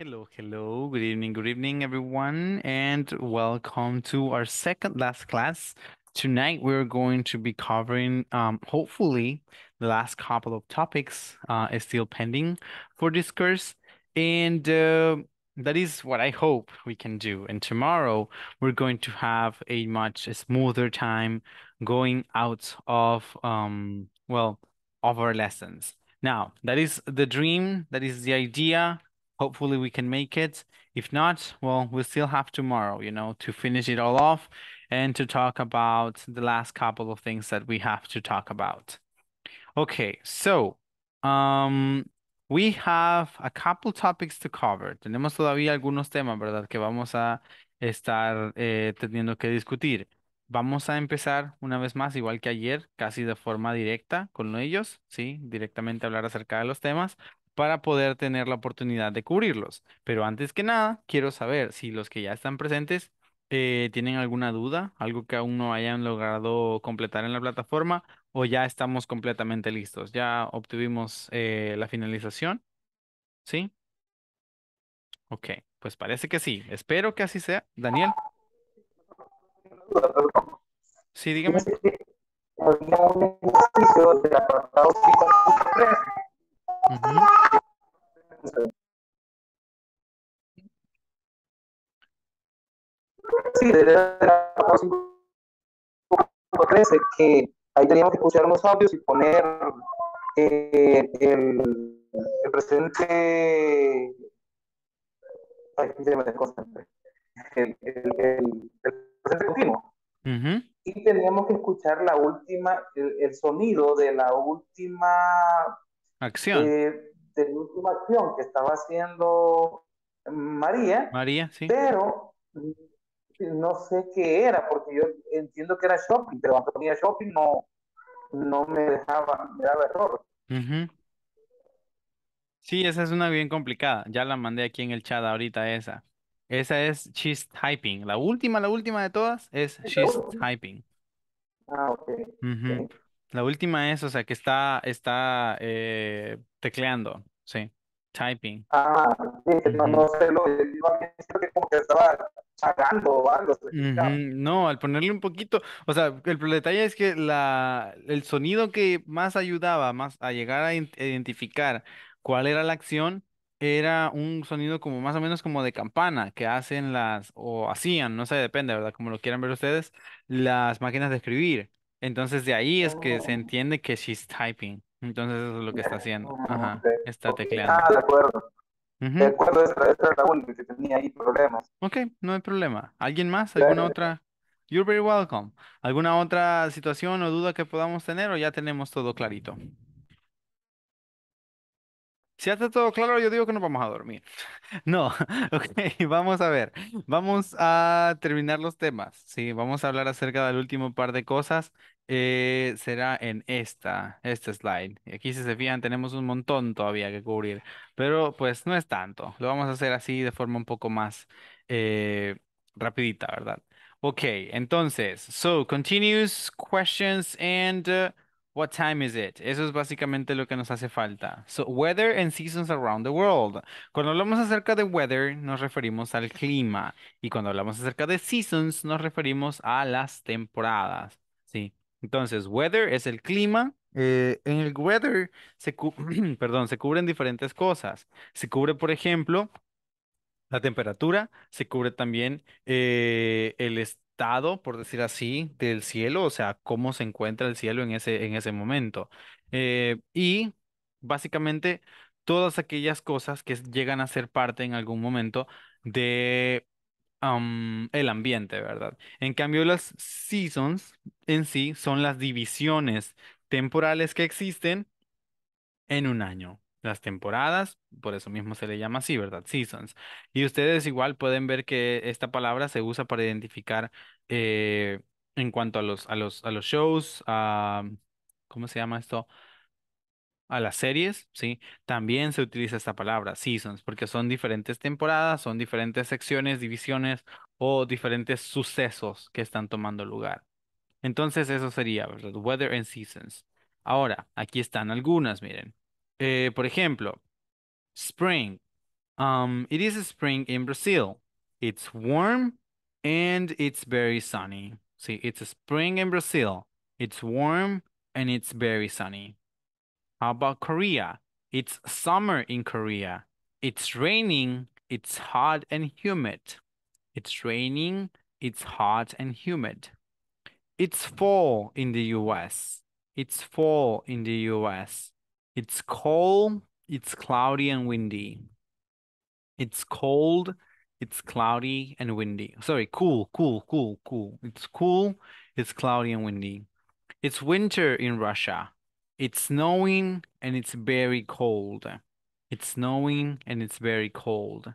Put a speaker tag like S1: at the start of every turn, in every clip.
S1: Hello, hello, good evening, good evening, everyone, and welcome to our second last class. Tonight, we're going to be covering, um, hopefully, the last couple of topics uh, is still pending for this course, and uh, that is what I hope we can do. And tomorrow, we're going to have a much smoother time going out of, um, well, of our lessons. Now, that is the dream, that is the idea, hopefully we can make it. If not, well, we'll still have tomorrow, you know, to finish it all off and to talk about the last couple of things that we have to talk about. Okay, so um, we have a couple topics to cover. Tenemos todavía algunos temas, ¿verdad? Que vamos a estar eh, teniendo que discutir. Vamos a empezar una vez más, igual que ayer, casi de forma directa con ellos, ¿sí? Directamente hablar acerca de los temas. para poder tener la oportunidad de cubrirlos. Pero antes que nada, quiero saber si los que ya están presentes eh, tienen alguna duda, algo que aún no hayan logrado completar en la plataforma o ya estamos completamente listos, ya obtuvimos eh, la finalización. ¿Sí? Ok, pues parece que sí. Espero que así sea. Daniel. Sí, dígame. Sí,
S2: Sí, desde la 13, que ahí teníamos que escuchar los audios y poner eh, el, presente. Ay, me El, el, el, presente continuo. Y teníamos que escuchar la última, el sonido de la última Acción. Eh, la última
S1: acción que estaba haciendo María.
S2: María, sí. Pero
S1: no sé qué era, porque yo entiendo que era shopping, pero cuando ponía shopping no,
S2: no me dejaba, me daba error.
S1: Sí, esa es una bien complicada. Ya la mandé aquí en el chat ahorita esa. Esa es she's typing. La última, la última de todas es she's typing. Ah, ok la última es, o sea, que está, está eh, tecleando, sí, typing.
S2: Ah, no, sé, lo, que como que estaba chagando
S1: o No, al ponerle un poquito, o sea, el, detalle es que la, el sonido que más ayudaba más a llegar a identificar cuál era la acción era un sonido como más o menos como de campana que hacen las, o hacían, no sé, depende, ¿verdad? Como lo quieran ver ustedes, las máquinas de escribir. Entonces de ahí es que se oh. entiende que she's typing. Entonces eso es lo que está haciendo. Ah, Ajá, está tecleando. Ah, de acuerdo. De acuerdo, Esta la única que tenía ahí problemas. Ok, no hay problema. ¿Alguien más? ¿Alguna otra? You're very welcome. ¿Alguna otra situación o duda que podamos tener o ya tenemos todo clarito? Si ya está todo claro, yo digo que no vamos a dormir. No, ok, vamos a ver. Vamos a terminar los temas, ¿sí? Vamos a hablar acerca del último par de cosas eh, será en esta, este slide. Aquí, si se fijan, tenemos un montón todavía que cubrir, pero pues no es tanto. Lo vamos a hacer así de forma un poco más eh, rapidita, ¿verdad? Ok, entonces, so, continuous questions and uh, what time is it? Eso es básicamente lo que nos hace falta. So, weather and seasons around the world. Cuando hablamos acerca de weather, nos referimos al clima. Y cuando hablamos acerca de seasons, nos referimos a las temporadas. Sí. Entonces, weather es el clima. Eh, en el weather se, cubren diferentes cosas. Se cubre, por ejemplo, la temperatura, se cubre también eh, el estado, por decir así, del cielo, o sea, cómo se encuentra el cielo en ese, en ese momento. Eh, y básicamente todas aquellas cosas que llegan a ser parte en algún momento de el ambiente, ¿verdad? En cambio, las seasons en sí son las divisiones temporales que existen en un año. Las temporadas, por eso mismo se le llama así, ¿verdad? Seasons. Y ustedes igual pueden ver que esta palabra se usa para identificar eh, en cuanto a los, a los, a los shows, a, ¿cómo se llama esto? a las series, ¿sí? También se utiliza esta palabra, seasons, porque son diferentes temporadas, son diferentes secciones, divisiones o diferentes sucesos que están tomando lugar. Entonces eso sería, ¿verdad? Weather and seasons. Ahora, aquí están algunas, miren. Eh, por ejemplo, spring. Um, it is spring in Brazil. It's warm and it's very sunny. See, it's spring in Brazil. It's warm and it's very sunny. How about Korea? It's summer in Korea. It's raining, it's hot and humid. It's raining, it's hot and humid. It's fall in the US. It's fall in the US. It's cold, it's cloudy and windy. It's cold, it's cloudy and windy. Sorry, cool, cool, cool, cool. It's cool, it's cloudy and windy. It's winter in Russia. It's snowing and it's very cold. It's snowing and it's very cold.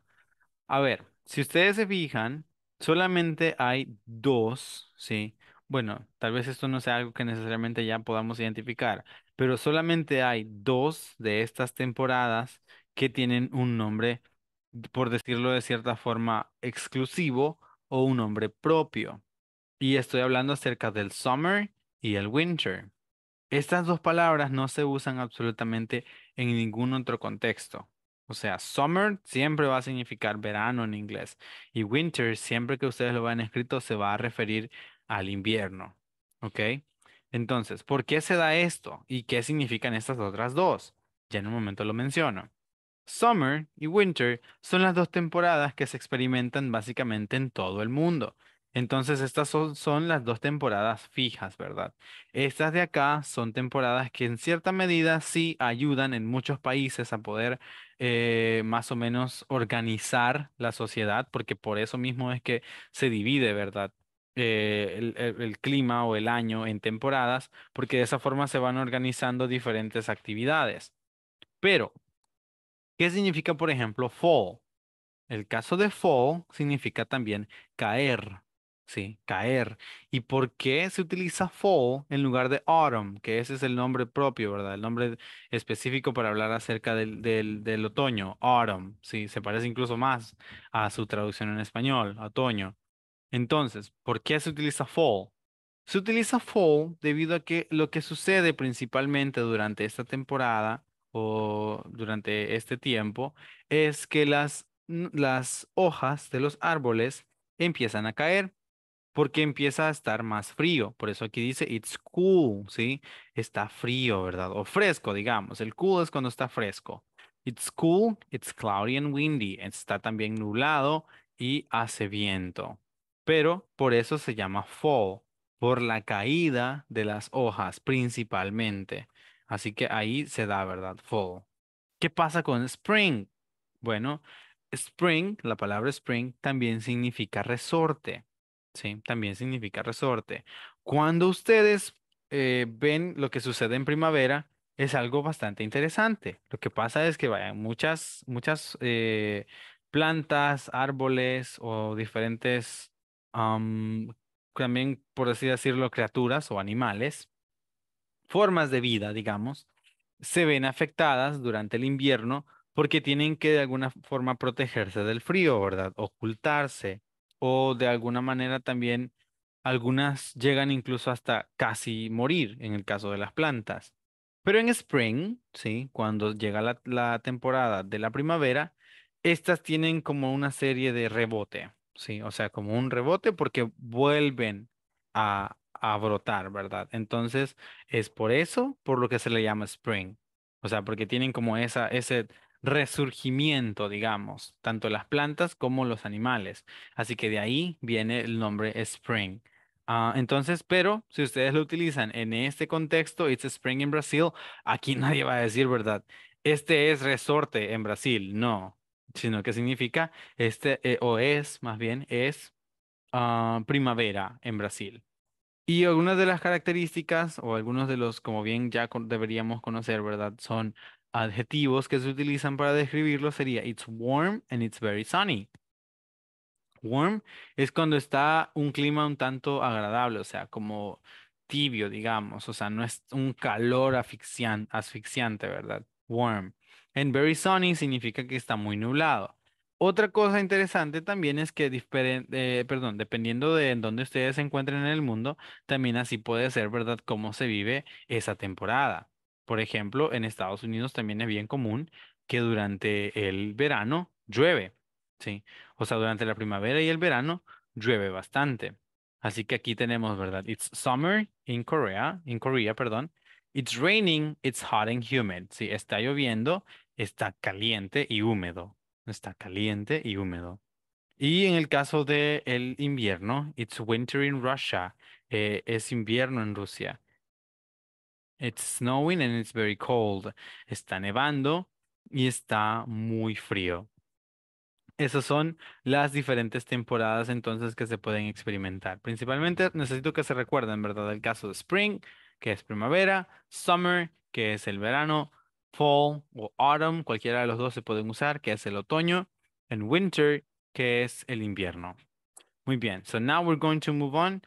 S1: A ver, si ustedes se fijan, solamente hay dos, ¿sí? Bueno, tal vez esto no sea algo que necesariamente ya podamos identificar, pero solamente hay dos de estas temporadas que tienen un nombre, por decirlo de cierta forma, exclusivo o un nombre propio. Y estoy hablando acerca del summer y el winter. Estas dos palabras no se usan absolutamente en ningún otro contexto. O sea, summer siempre va a significar verano en inglés y winter, siempre que ustedes lo vean escrito, se va a referir al invierno. ¿Ok? Entonces, ¿por qué se da esto y qué significan estas otras dos? Ya en un momento lo menciono. Summer y winter son las dos temporadas que se experimentan básicamente en todo el mundo. Entonces, estas son, las dos temporadas fijas, ¿verdad? Estas de acá son temporadas que en cierta medida sí ayudan en muchos países a poder eh, más o menos organizar la sociedad, porque por eso mismo es que se divide, ¿verdad? Eh, el clima o el año en temporadas, porque de esa forma se van organizando diferentes actividades. Pero, ¿qué significa, por ejemplo, fall? El caso de fall significa también caer, Sí, caer. ¿Y por qué se utiliza fall en lugar de autumn? Que ese es el nombre propio, ¿verdad? El nombre específico para hablar acerca del, otoño, autumn. Sí, se parece incluso más a su traducción en español, otoño. Entonces, ¿por qué se utiliza fall? Se utiliza fall debido a que lo que sucede principalmente durante esta temporada o durante este tiempo es que las, las hojas de los árboles empiezan a caer porque empieza a estar más frío. Por eso aquí dice it's cool, ¿sí? Está frío, ¿verdad? O fresco, digamos. El cool es cuando está fresco. It's cool, it's cloudy and windy. Está también nublado y hace viento. Pero por eso se llama fall, por la caída de las hojas principalmente. Así que ahí se da, ¿verdad? Fall. ¿Qué pasa con spring? Bueno, spring, la palabra spring también significa resorte. Sí, también significa resorte. Cuando ustedes eh, ven lo que sucede en primavera, es algo bastante interesante. Lo que pasa es que vayan muchas, muchas eh, plantas, árboles o diferentes, también por así decirlo, criaturas o animales, formas de vida, digamos, se ven afectadas durante el invierno porque tienen que de alguna forma protegerse del frío, ¿verdad? Ocultarse o de alguna manera también algunas llegan incluso hasta casi morir en el caso de las plantas. Pero en spring, ¿sí? cuando llega la, temporada de la primavera, estas tienen como una serie de rebote, ¿sí? o sea, como un rebote porque vuelven a, brotar, ¿verdad? Entonces, es por eso, por lo que se le llama spring. O sea, porque tienen como esa, ese resurgimiento, digamos, tanto las plantas como los animales. Así que de ahí viene el nombre spring. Ah, entonces, pero si ustedes lo utilizan en este contexto, it's spring in Brazil, aquí nadie va a decir, ¿verdad? Este es resorte en Brasil, no, sino que significa este, eh, o es, más bien, es ah, primavera en Brasil. Y algunas de las características o algunos de los, como bien ya deberíamos conocer, ¿verdad? Son adjetivos que se utilizan para describirlo sería it's warm and it's very sunny. Warm es cuando está un clima un tanto agradable, o sea, como tibio, digamos, o sea, no es un calor asfixiante, ¿verdad? Warm. And very sunny significa que está muy nublado. Otra cosa interesante también es que, eh, dependiendo de dónde ustedes se encuentren en el mundo, también así puede ser, ¿verdad?, cómo se vive esa temporada. Por ejemplo, en Estados Unidos también es bien común que durante el verano llueve, ¿sí? O sea, durante la primavera y el verano llueve bastante. Así que aquí tenemos, ¿verdad? It's summer in Korea, in Korea, perdón. It's raining, it's hot and humid. Sí, está lloviendo, está caliente y húmedo. Está caliente y húmedo. Y en el caso del invierno, it's winter in Russia. Eh, es invierno en Rusia. It's snowing and it's very cold. Está nevando y está muy frío. Esas son las diferentes temporadas entonces que se pueden experimentar. Principalmente necesito que se recuerden, ¿verdad? El caso de spring, que es primavera, summer, que es el verano, fall o autumn, cualquiera de los dos se pueden usar, que es el otoño, and winter, que es el invierno. Muy bien, so now we're going to move on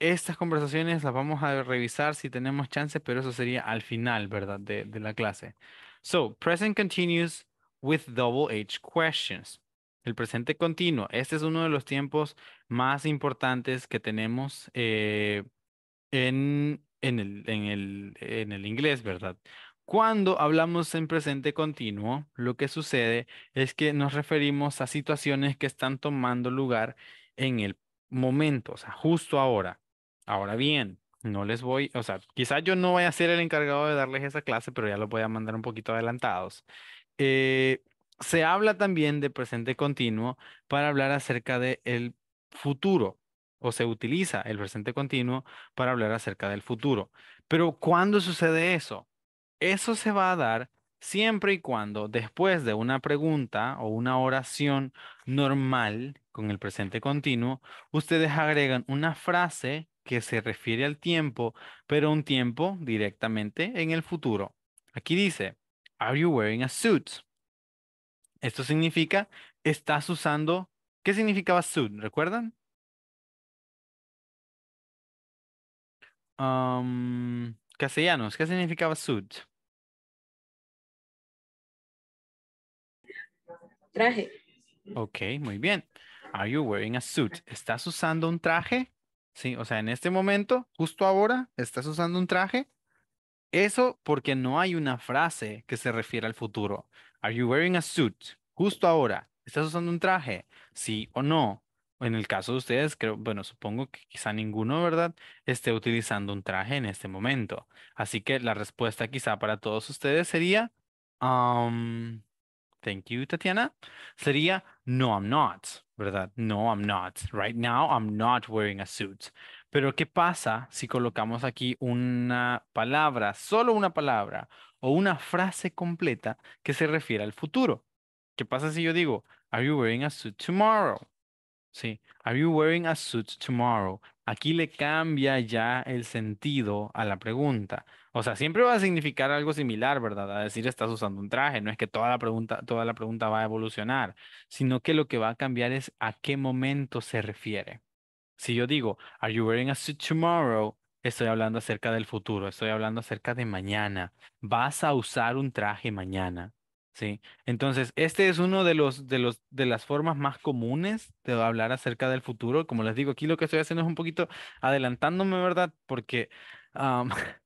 S1: estas conversaciones las vamos a revisar si tenemos chance, pero eso sería al final, ¿verdad? De, la clase. So, present continues with double H questions. El presente continuo. Este es uno de los tiempos más importantes que tenemos eh, en, el, en el inglés, ¿verdad? Cuando hablamos en presente continuo, lo que sucede es que nos referimos a situaciones que están tomando lugar en el momento, o sea, justo ahora. Ahora bien, no les voy, o sea, quizás yo no vaya a ser el encargado de darles esa clase, pero ya lo voy a mandar un poquito adelantados. Eh, se habla también de presente continuo para hablar acerca del futuro, o se utiliza el presente continuo para hablar acerca del futuro. Pero ¿cuándo sucede eso? Eso se va a dar siempre y cuando después de una pregunta o una oración normal con el presente continuo, ustedes agregan una frase que se refiere al tiempo, pero un tiempo directamente en el futuro. Aquí dice, are you wearing a suit? Esto significa, estás usando, ¿qué significaba suit? ¿Recuerdan? Um,
S2: castellanos, ¿qué significaba suit?
S1: Traje. Ok, muy bien. Are you wearing a suit? ¿Estás usando un traje? Sí, o sea, en este momento, justo ahora, estás usando un traje. Eso porque no hay una frase que se refiera al futuro. Are you wearing a suit? Justo ahora, ¿estás usando un traje? Sí o no. En el caso de ustedes, creo, bueno, supongo que quizá ninguno, ¿verdad?, esté utilizando un traje en este momento. Así que la respuesta quizá para todos ustedes sería, um, thank you, Tatiana, sería, no, I'm not. ¿verdad? No, I'm not. Right now, I'm not wearing a suit. Pero ¿qué pasa si colocamos aquí una palabra, solo una palabra o una frase completa que se refiere al futuro? ¿Qué pasa si yo digo, Are you wearing a suit tomorrow? Sí. Are you wearing a suit tomorrow? Aquí le cambia ya el sentido a la pregunta. O sea, siempre va a significar algo similar, ¿verdad? A decir, estás usando un traje. No es que toda la pregunta, toda la pregunta va a evolucionar, sino que lo que va a cambiar es a qué momento se refiere. Si yo digo, are you wearing a suit tomorrow? Estoy hablando acerca del futuro, estoy hablando acerca de mañana. Vas a usar un traje mañana. Sí, entonces este es uno de los de los de las formas más comunes de hablar acerca del futuro. Como les digo, aquí lo que estoy haciendo es un poquito adelantándome, ¿verdad? Porque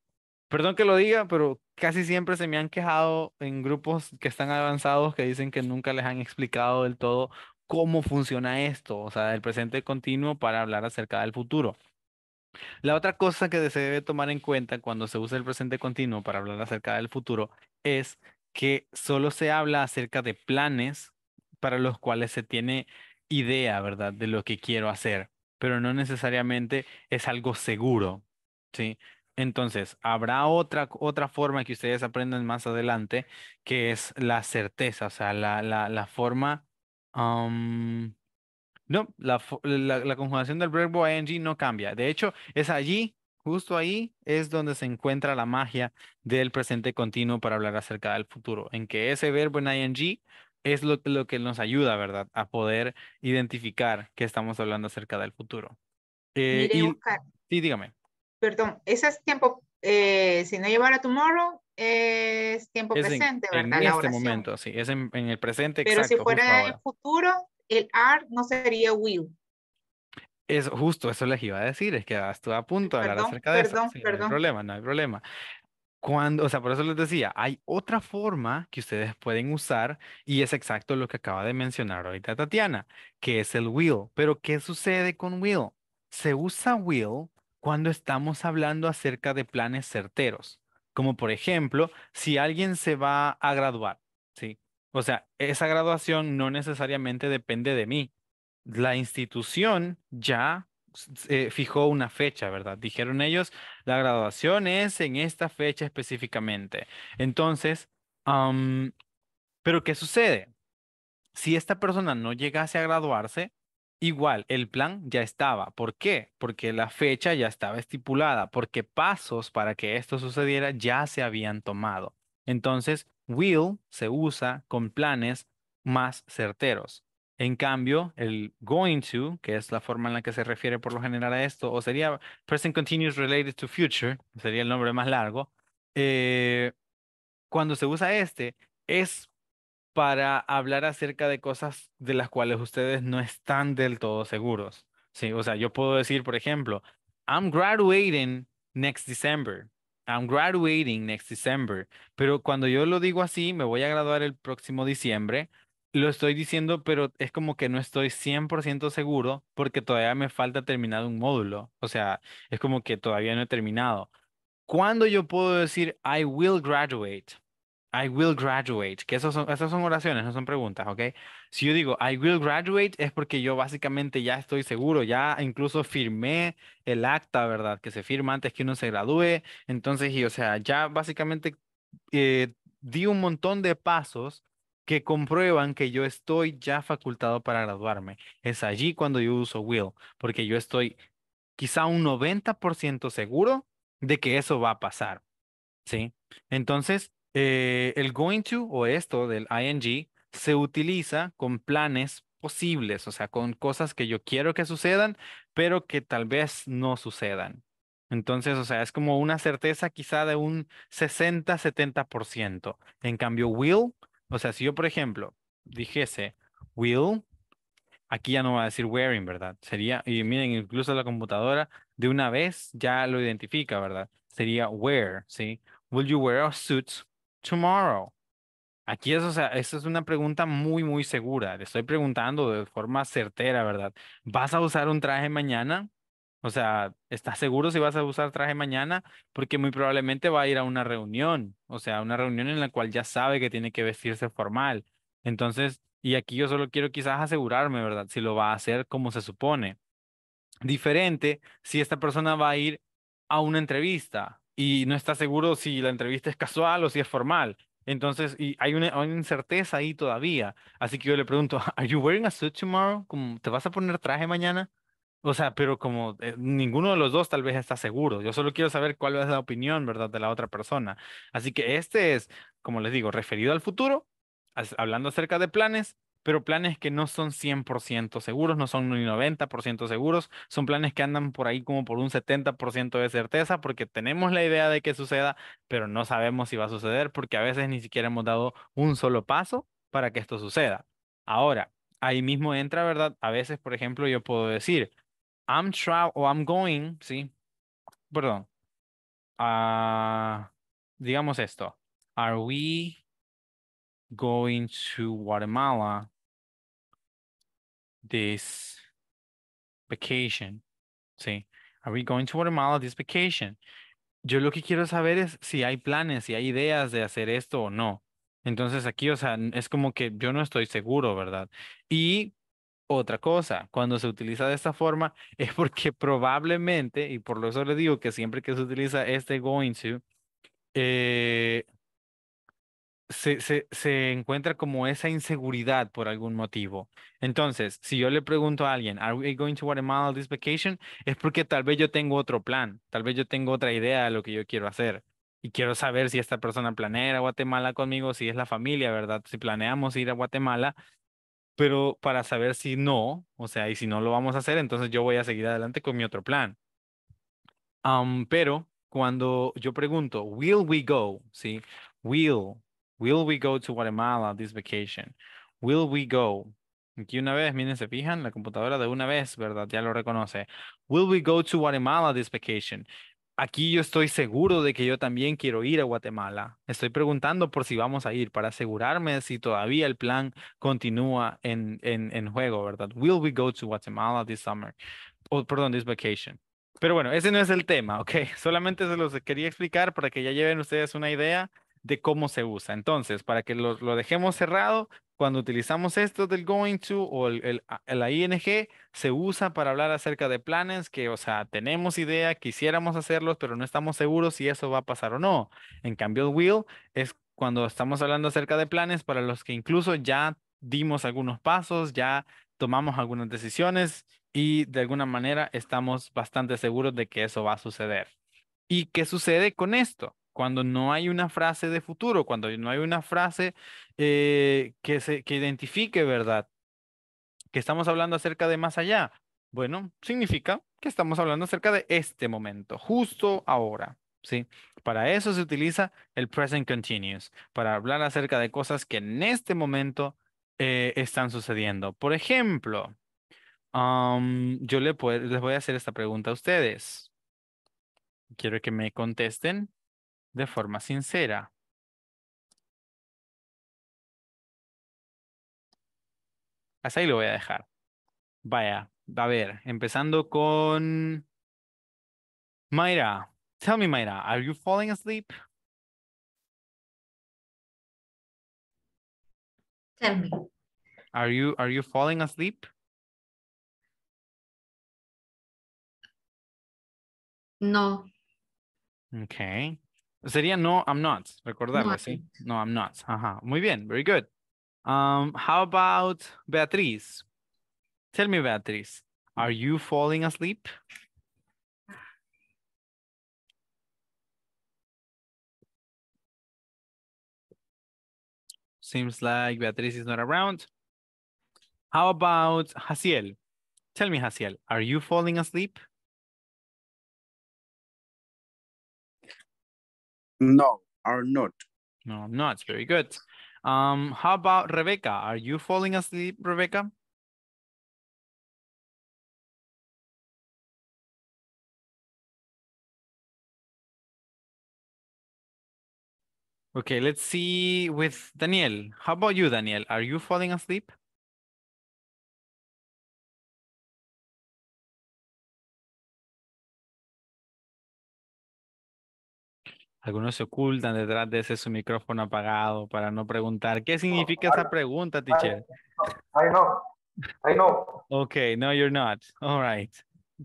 S1: perdón que lo diga, pero casi siempre se me han quejado en grupos que están avanzados que dicen que nunca les han explicado del todo cómo funciona esto, o sea, el presente continuo para hablar acerca del futuro. La otra cosa que se debe tomar en cuenta cuando se usa el presente continuo para hablar acerca del futuro es que solo se habla acerca de planes para los cuales se tiene idea, ¿verdad? De lo que quiero hacer, pero no necesariamente es algo seguro, ¿sí? Entonces, habrá otra, otra forma que ustedes aprendan más adelante, que es la certeza, o sea, la, forma... no, la, la, la conjugación del verbo ing no cambia. De hecho, es allí Justo ahí es donde se encuentra la magia del presente continuo para hablar acerca del futuro, en que ese verbo en ing es lo, lo que nos ayuda, ¿verdad? A poder identificar que estamos hablando acerca del futuro. Eh, y, sí, dígame.
S3: Perdón, ese es tiempo, eh, si no llevara tomorrow, es tiempo presente, ¿verdad? En este
S1: momento, sí, es en, el presente. Pero si fuera en el
S3: futuro, el are no sería will,
S1: es justo, eso les iba a decir, es que estuve a punto de hablar acerca de eso. No hay problema, no hay problema. Cuando, o sea, por eso les decía, hay otra forma que ustedes pueden usar y es exacto lo que acaba de mencionar ahorita Tatiana, que es el will. Pero, ¿qué sucede con will? Se usa will cuando estamos hablando acerca de planes certeros, como por ejemplo, si alguien se va a graduar, ¿sí? O sea, esa graduación no necesariamente depende de mí, la institución ya eh, fijó una fecha, ¿verdad? Dijeron ellos, la graduación es en esta fecha específicamente. Entonces, pero ¿qué sucede? Si esta persona no llegase a graduarse, igual el plan ya estaba. ¿Por qué? Porque la fecha ya estaba estipulada, porque pasos para que esto sucediera ya se habían tomado. Entonces, will se usa con planes más certeros. En cambio, el going to, que es la forma en la que se refiere por lo general a esto, o sería present continuous related to future, sería el nombre más largo. Eh, cuando se usa este, es para hablar acerca de cosas de las cuales ustedes no están del todo seguros. Sí, o sea, yo puedo decir, por ejemplo, I'm graduating next December. I'm graduating next December. Pero cuando yo lo digo así, me voy a graduar el próximo diciembre lo estoy diciendo, pero es como que no estoy 100% seguro porque todavía me falta terminar un módulo. O sea, es como que todavía no he terminado. ¿Cuándo yo puedo decir I will graduate? I will graduate, que esas son, esas son oraciones, no son preguntas, ¿ok? Si yo digo I will graduate es porque yo básicamente ya estoy seguro, ya incluso firmé el acta, ¿verdad? Que se firma antes que uno se gradúe. Entonces, y, o sea, ya básicamente eh, di un montón de pasos que comprueban que yo estoy ya facultado para graduarme. Es allí cuando yo uso will, porque yo estoy quizá un 90% seguro de que eso va a pasar. ¿Sí? Entonces, eh, el going to o esto del ing se utiliza con planes posibles, o sea, con cosas que yo quiero que sucedan, pero que tal vez no sucedan. Entonces, o sea, es como una certeza quizá de un 60-70%. En cambio, will o sea, si yo, por ejemplo, dijese will, aquí ya no va a decir wearing, ¿verdad? Sería, y miren, incluso la computadora de una vez ya lo identifica, ¿verdad? Sería wear, ¿sí? Will you wear a suit tomorrow? Aquí eso, o sea, es una pregunta muy, muy segura. Le estoy preguntando de forma certera, ¿verdad? ¿Vas a usar un traje mañana? O sea, ¿estás seguro si vas a usar traje mañana? Porque muy probablemente va a ir a una reunión, o sea, una reunión en la cual ya sabe que tiene que vestirse formal. Entonces, y aquí yo solo quiero quizás asegurarme, ¿verdad? Si lo va a hacer como se supone. Diferente si esta persona va a ir a una entrevista y no está seguro si la entrevista es casual o si es formal. Entonces, y hay una, incerteza ahí todavía. Así que yo le pregunto, ¿Are you wearing a suit tomorrow? ¿Te vas a poner traje mañana? O sea, pero como eh, ninguno de los dos tal vez está seguro. Yo solo quiero saber cuál es la opinión, ¿verdad?, de la otra persona. Así que este es, como les digo, referido al futuro, hablando acerca de planes, pero planes que no son 100% seguros, no son ni 90% seguros, son planes que andan por ahí como por un 70% de certeza, porque tenemos la idea de que suceda, pero no sabemos si va a suceder, porque a veces ni siquiera hemos dado un solo paso para que esto suceda. Ahora, ahí mismo entra, ¿verdad? A veces, por ejemplo, yo puedo decir, I'm travel I'm going, sí. Perdón. Ah, digamos esto. Are we going to Guatemala this vacation? Sí. Are we going to Guatemala this vacation? Yo lo que quiero saber es si hay planes, si hay ideas de hacer esto o no. Entonces aquí, o sea, es como que yo no estoy seguro, ¿verdad? Y otra cosa, cuando se utiliza de esta forma es porque probablemente, y por eso le digo que siempre que se utiliza este going to, eh, se, se, se, encuentra como esa inseguridad por algún motivo. Entonces, si yo le pregunto a alguien, ¿Are we going to Guatemala this vacation? Es porque tal vez yo tengo otro plan, tal vez yo tengo otra idea de lo que yo quiero hacer. Y quiero saber si esta persona planea ir a Guatemala conmigo, si es la familia, ¿verdad? Si planeamos ir a Guatemala, pero para saber si no, o sea, y si no lo vamos a hacer, entonces yo voy a seguir adelante con mi otro plan. pero cuando yo pregunto, will we go? ¿Sí? Will, will we go to Guatemala this vacation? Will we go? Aquí una vez, miren, se fijan, la computadora de una vez, ¿verdad? Ya lo reconoce. Will we go to Guatemala this vacation? aquí yo estoy seguro de que yo también quiero ir a Guatemala. Estoy preguntando por si vamos a ir para asegurarme si todavía el plan continúa en, en, en juego, ¿verdad? Will we go to Guatemala this summer? perdón, this vacation. Pero bueno, ese no es el tema, ¿ok? Solamente se los quería explicar para que ya lleven ustedes una idea de cómo se usa. Entonces, para que lo, lo dejemos cerrado, cuando utilizamos esto del going to o el, el, ING, se usa para hablar acerca de planes que, o sea, tenemos idea, quisiéramos hacerlos, pero no estamos seguros si eso va a pasar o no. En cambio, el will es cuando estamos hablando acerca de planes para los que incluso ya dimos algunos pasos, ya tomamos algunas decisiones y de alguna manera estamos bastante seguros de que eso va a suceder. ¿Y qué sucede con esto? cuando no hay una frase de futuro, cuando no hay una frase eh, que, se, que identifique verdad, que estamos hablando acerca de más allá. Bueno, significa que estamos hablando acerca de este momento, justo ahora. ¿sí? Para eso se utiliza el present continuous, para hablar acerca de cosas que en este momento eh, están sucediendo. Por ejemplo, yo les voy a hacer esta pregunta a ustedes. Quiero que me contesten de
S2: forma sincera.
S1: así ahí lo voy a dejar. Vaya, a ver, empezando con Mayra. Tell me, Mayra, are you falling asleep?
S2: Tell me. Are you are you falling asleep? No.
S1: Okay. Sería no, I'm not. Recordarlo, ¿sí? No, I'm not. Ajá. Muy bien. Very good. Um, how about Beatriz? Tell me, Beatriz, are you falling asleep? Seems like Beatriz is not around. How about Haciel? Tell me, Haciel, are you falling asleep?
S2: No, are not. No, I'm not. Very good. Um, how about Rebecca? Are you falling asleep, Rebecca? Okay, let's see with Daniel. How about you, Daniel? Are you falling asleep?
S1: Algunos se ocultan detrás de ese su micrófono apagado para no preguntar. ¿Qué significa esa pregunta, teacher?
S2: I know. I know.
S1: Ok, no, you're not. All right.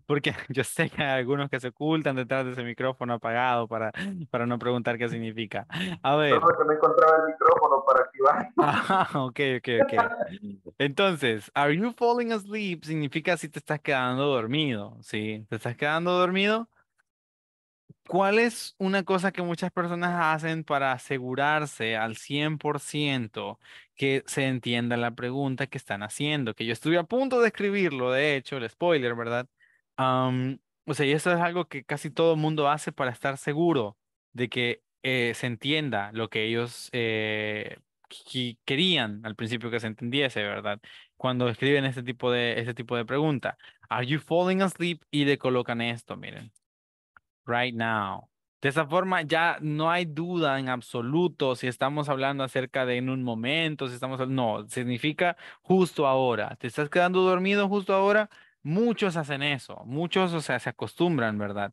S1: Porque yo sé que hay algunos que se ocultan detrás de ese micrófono apagado para, para no preguntar qué significa. A ver. No,
S2: no encontraba el micrófono para activar.
S1: Ah, ok, ok,
S2: ok.
S1: Entonces, are you falling asleep significa si te estás quedando dormido, ¿sí? ¿Te estás quedando dormido? ¿Cuál es una cosa que muchas personas hacen para asegurarse al 100% que se entienda la pregunta que están haciendo? Que yo estuve a punto de escribirlo, de hecho, el spoiler, ¿verdad? o sea, y eso es algo que casi todo mundo hace para estar seguro de que eh, se entienda lo que ellos eh, querían al principio que se entendiese, ¿verdad? Cuando escriben este tipo de, este tipo de pregunta. ¿Are you falling asleep? Y le colocan esto, miren right now. De esa forma ya no hay duda en absoluto si estamos hablando acerca de en un momento, si estamos no, significa justo ahora. ¿Te estás quedando dormido justo ahora? Muchos hacen eso, muchos, o sea, se acostumbran, ¿verdad?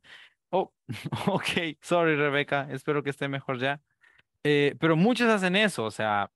S1: Oh, ok, sorry Rebeca, espero que esté mejor ya. Eh, pero muchos hacen eso, o sea,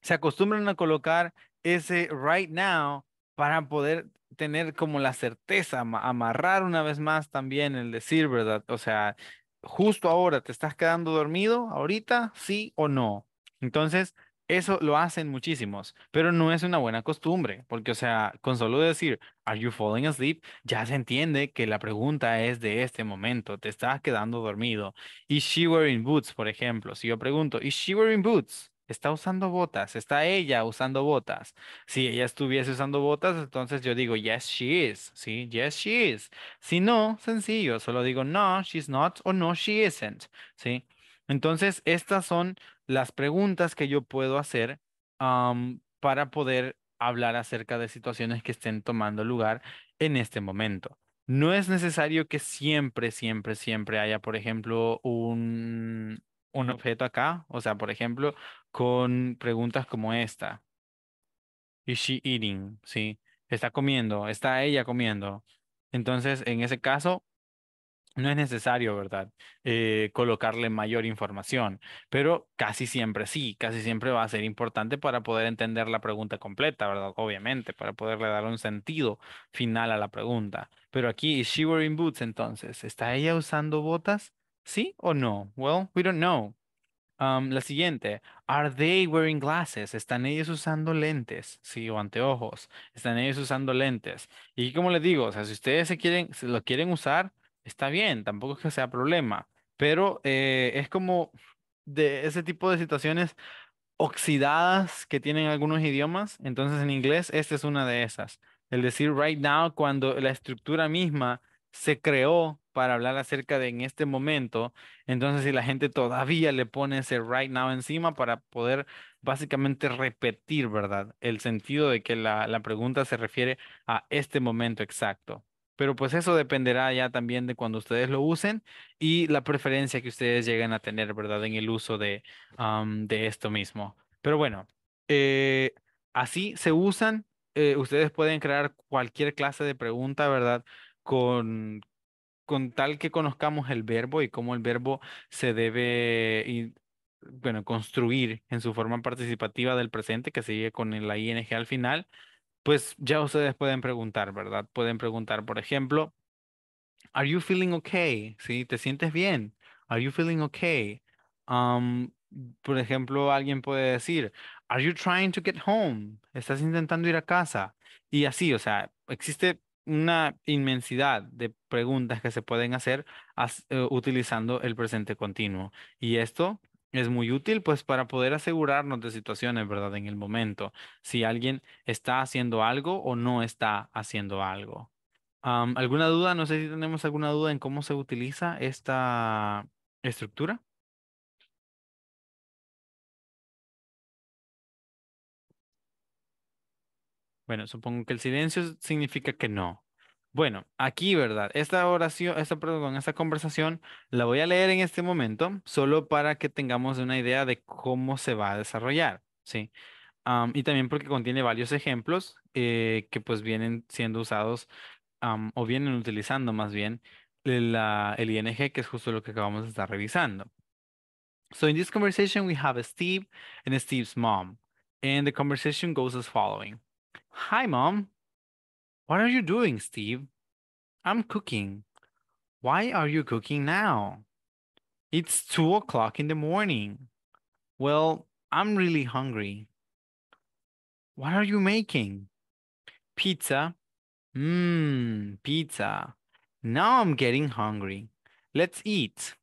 S1: se acostumbran a colocar ese right now para poder tener como la certeza, amarrar una vez más también el decir, ¿verdad? O sea, justo ahora te estás quedando dormido, ahorita, sí o no. Entonces, eso lo hacen muchísimos, pero no es una buena costumbre, porque, o sea, con solo decir, ¿Are you falling asleep? ya se entiende que la pregunta es de este momento, te estás quedando dormido. ¿Is she wearing boots, por ejemplo? Si yo pregunto, ¿Is she wearing boots? está usando botas, está ella usando botas. Si ella estuviese usando botas, entonces yo digo, yes, she is, ¿sí? Yes, she is. Si no, sencillo, solo digo, no, she's not o no, she isn't, ¿sí? Entonces, estas son las preguntas que yo puedo hacer para poder hablar acerca de situaciones que estén tomando lugar en este momento. No es necesario que siempre, siempre, siempre haya, por ejemplo, un, un objeto acá, o sea, por ejemplo, con preguntas como esta. Is she eating? ¿Sí? Está comiendo, está ella comiendo. Entonces, en ese caso, no es necesario, ¿verdad? Eh, colocarle mayor información, pero casi siempre sí, casi siempre va a ser importante para poder entender la pregunta completa, ¿verdad? Obviamente, para poderle dar un sentido final a la pregunta. Pero aquí, ¿is she wearing boots entonces? ¿Está ella usando botas? ¿Sí o no? Well, we don't know. Um, la siguiente. Are they wearing glasses? ¿Están ellos usando lentes? Sí, o anteojos. ¿Están ellos usando lentes? Y como les digo, o sea, si ustedes se quieren, lo quieren usar, está bien, tampoco es que sea problema. Pero eh, es como de ese tipo de situaciones oxidadas que tienen algunos idiomas. Entonces, en inglés, esta es una de esas. El decir right now, cuando la estructura misma se creó para hablar acerca de en este momento. Entonces, si la gente todavía le pone ese right now encima para poder básicamente repetir, ¿verdad? El sentido de que la, la pregunta se refiere a este momento exacto. Pero pues eso dependerá ya también de cuando ustedes lo usen y la preferencia que ustedes lleguen a tener, ¿verdad? En el uso de, de esto mismo. Pero bueno, eh, así se usan. Eh, ustedes pueden crear cualquier clase de pregunta, ¿verdad? con, tal que conozcamos el verbo y cómo el verbo se debe bueno, construir en su forma participativa del presente, que sigue con la ING al final, pues ya ustedes pueden preguntar, ¿verdad? Pueden preguntar, por ejemplo, Are you feeling okay? ¿Sí? ¿Te sientes bien? Are you feeling okay? Um, por ejemplo, alguien puede decir, Are you trying to get home? ¿Estás intentando ir a casa? Y así, o sea, existe una inmensidad de preguntas que se pueden hacer eh, utilizando el presente continuo. Y esto es muy útil pues para poder asegurarnos de situaciones, ¿verdad? En el momento, si alguien está haciendo algo o no está haciendo algo. ¿Alguna duda? No sé si tenemos alguna duda en cómo se utiliza esta estructura. Bueno, supongo que el silencio significa que no. Bueno, aquí, ¿verdad? Esta oración, esta, esta conversación la voy a leer en este momento, solo para que tengamos una idea de cómo se va a desarrollar, ¿sí? y también porque contiene varios ejemplos eh, que pues vienen siendo usados o vienen utilizando más bien el ING, que es justo lo que acabamos de estar revisando. So in this conversation we have Steve and Steve's mom, and the conversation goes as following. Hi, mom. What are you doing, Steve? I'm cooking. Why are you cooking now? It's two o'clock in the morning. Well, I'm really hungry. What are you making? Pizza. Mmm, pizza. Now I'm getting hungry. Let's eat.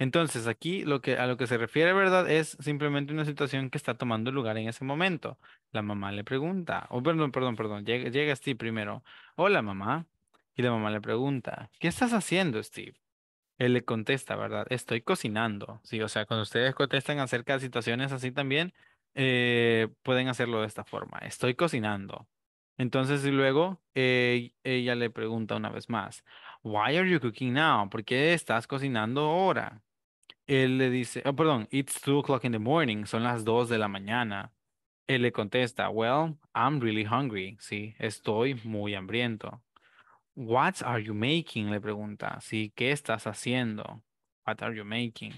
S1: Entonces, aquí lo que, a lo que se refiere, ¿verdad? Es simplemente una situación que está tomando lugar en ese momento. La mamá le pregunta, o perdón, perdón, perdón, llega, Steve primero. Hola, mamá. Y la mamá le pregunta, ¿qué estás haciendo, Steve? Él le contesta, ¿verdad? Estoy cocinando. Sí, o sea, cuando ustedes contestan acerca de situaciones así también, eh, pueden hacerlo de esta forma. Estoy cocinando. Entonces, y luego eh, ella le pregunta una vez más, Why are you cooking now? ¿Por qué estás cocinando ahora? Él le dice, oh, perdón, it's two o'clock in the morning, son las dos de la mañana. Él le contesta, well, I'm really hungry, sí, estoy muy hambriento. What are you making? Le pregunta, sí, ¿qué estás haciendo? What are you making?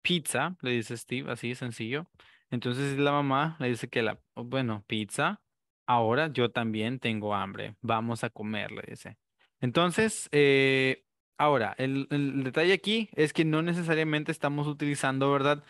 S1: Pizza, le dice Steve, así sencillo. Entonces la mamá le dice que la, bueno, pizza, ahora yo también tengo hambre, vamos a comer, le dice. Entonces, eh, Ahora, el, detalle aquí es que no necesariamente estamos utilizando, ¿verdad?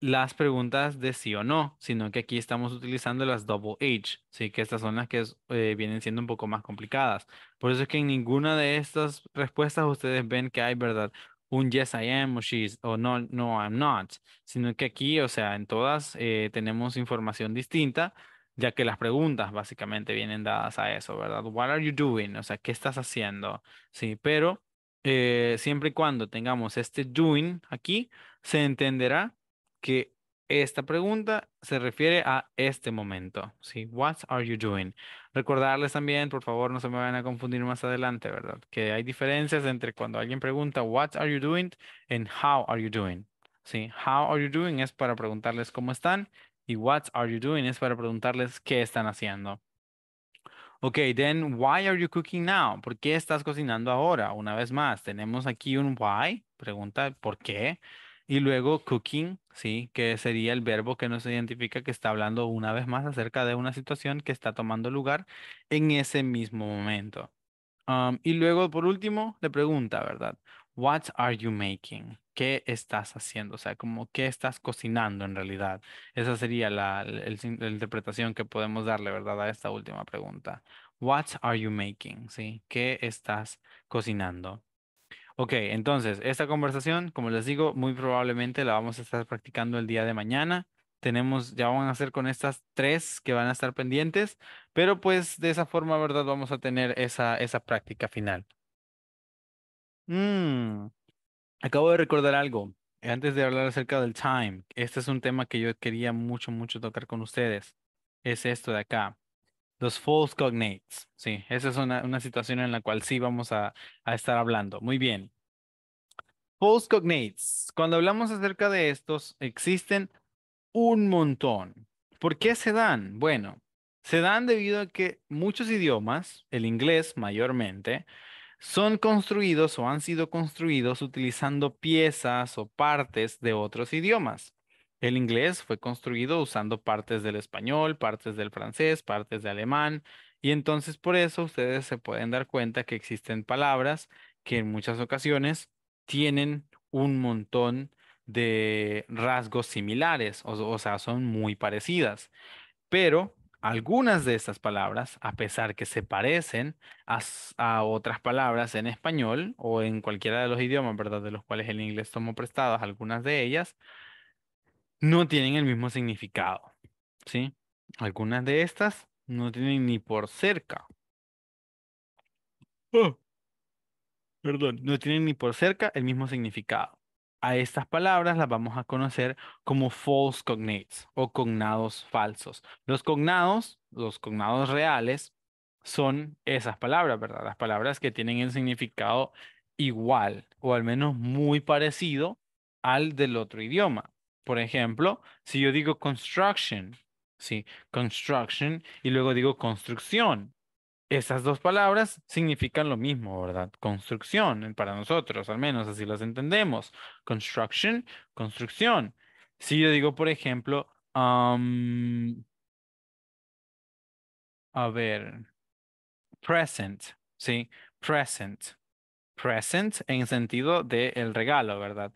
S1: Las preguntas de sí o no, sino que aquí estamos utilizando las double H, ¿sí? Que estas son las que eh, vienen siendo un poco más complicadas. Por eso es que en ninguna de estas respuestas ustedes ven que hay, ¿verdad? Un yes I am o she's o no, no I'm not, sino que aquí, o sea, en todas eh, tenemos información distinta, ya que las preguntas básicamente vienen dadas a eso, ¿verdad? What are you doing? O sea, ¿qué estás haciendo? Sí, pero eh, siempre y cuando tengamos este doing aquí, se entenderá que esta pregunta se refiere a este momento. ¿sí? What are you doing? Recordarles también, por favor, no se me vayan a confundir más adelante, ¿verdad? Que hay diferencias entre cuando alguien pregunta What are you doing? and How are you doing? ¿sí? How are you doing? es para preguntarles cómo están y What are you doing? es para preguntarles qué están haciendo. Ok, then why are you cooking now? ¿Por qué estás cocinando ahora? Una vez más, tenemos aquí un why, pregunta por qué, y luego cooking, ¿sí? Que sería el verbo que nos identifica que está hablando una vez más acerca de una situación que está tomando lugar en ese mismo momento y luego, por último, le pregunta, ¿verdad? What are you making? ¿Qué estás haciendo? O sea, como qué estás cocinando en realidad. Esa sería la, interpretación que podemos darle, ¿verdad? A esta última pregunta. What are you making? ¿Sí? ¿Qué estás cocinando? Ok, entonces, esta conversación, como les digo, muy probablemente la vamos a estar practicando el día de mañana tenemos, ya van a hacer con estas tres que van a estar pendientes, pero pues de esa forma, ¿verdad? Vamos a tener esa, esa práctica final. Mm, acabo de recordar algo, antes de hablar acerca del time, este es un tema que yo quería mucho, mucho tocar con ustedes, es esto de acá. Los false cognates, sí, esa es una, una situación en la cual sí vamos a, a estar hablando. Muy bien. False cognates, cuando hablamos acerca de estos, existen un montón. ¿Por qué se dan? Bueno, se dan debido a que muchos idiomas, el inglés mayormente, son construidos o han sido construidos utilizando piezas o partes de otros idiomas. El inglés fue construido usando partes del español, partes del francés, partes de alemán, y entonces por eso ustedes se pueden dar cuenta que existen palabras que en muchas ocasiones tienen un montón de rasgos similares, o, sea, son muy parecidas. Pero algunas de estas palabras, a pesar que se parecen a, otras palabras en español o en cualquiera de los idiomas, ¿verdad? De los cuales el inglés tomó prestadas algunas de ellas, no tienen el mismo significado, ¿sí? Algunas de estas no tienen ni por cerca. Oh, perdón, no tienen ni por cerca el mismo significado a estas palabras las vamos a conocer como false cognates o cognados falsos. Los cognados, los cognados reales, son esas palabras, ¿verdad? Las palabras que tienen el significado igual o al menos muy parecido al del otro idioma. Por ejemplo, si yo digo construction, ¿sí? Construction y luego digo construcción, esas dos palabras significan lo mismo, ¿verdad? Construcción, para nosotros al menos así las entendemos. Construction, construcción. Si yo digo, por ejemplo, um, a ver, present, ¿sí? Present. Present en sentido del regalo, ¿verdad?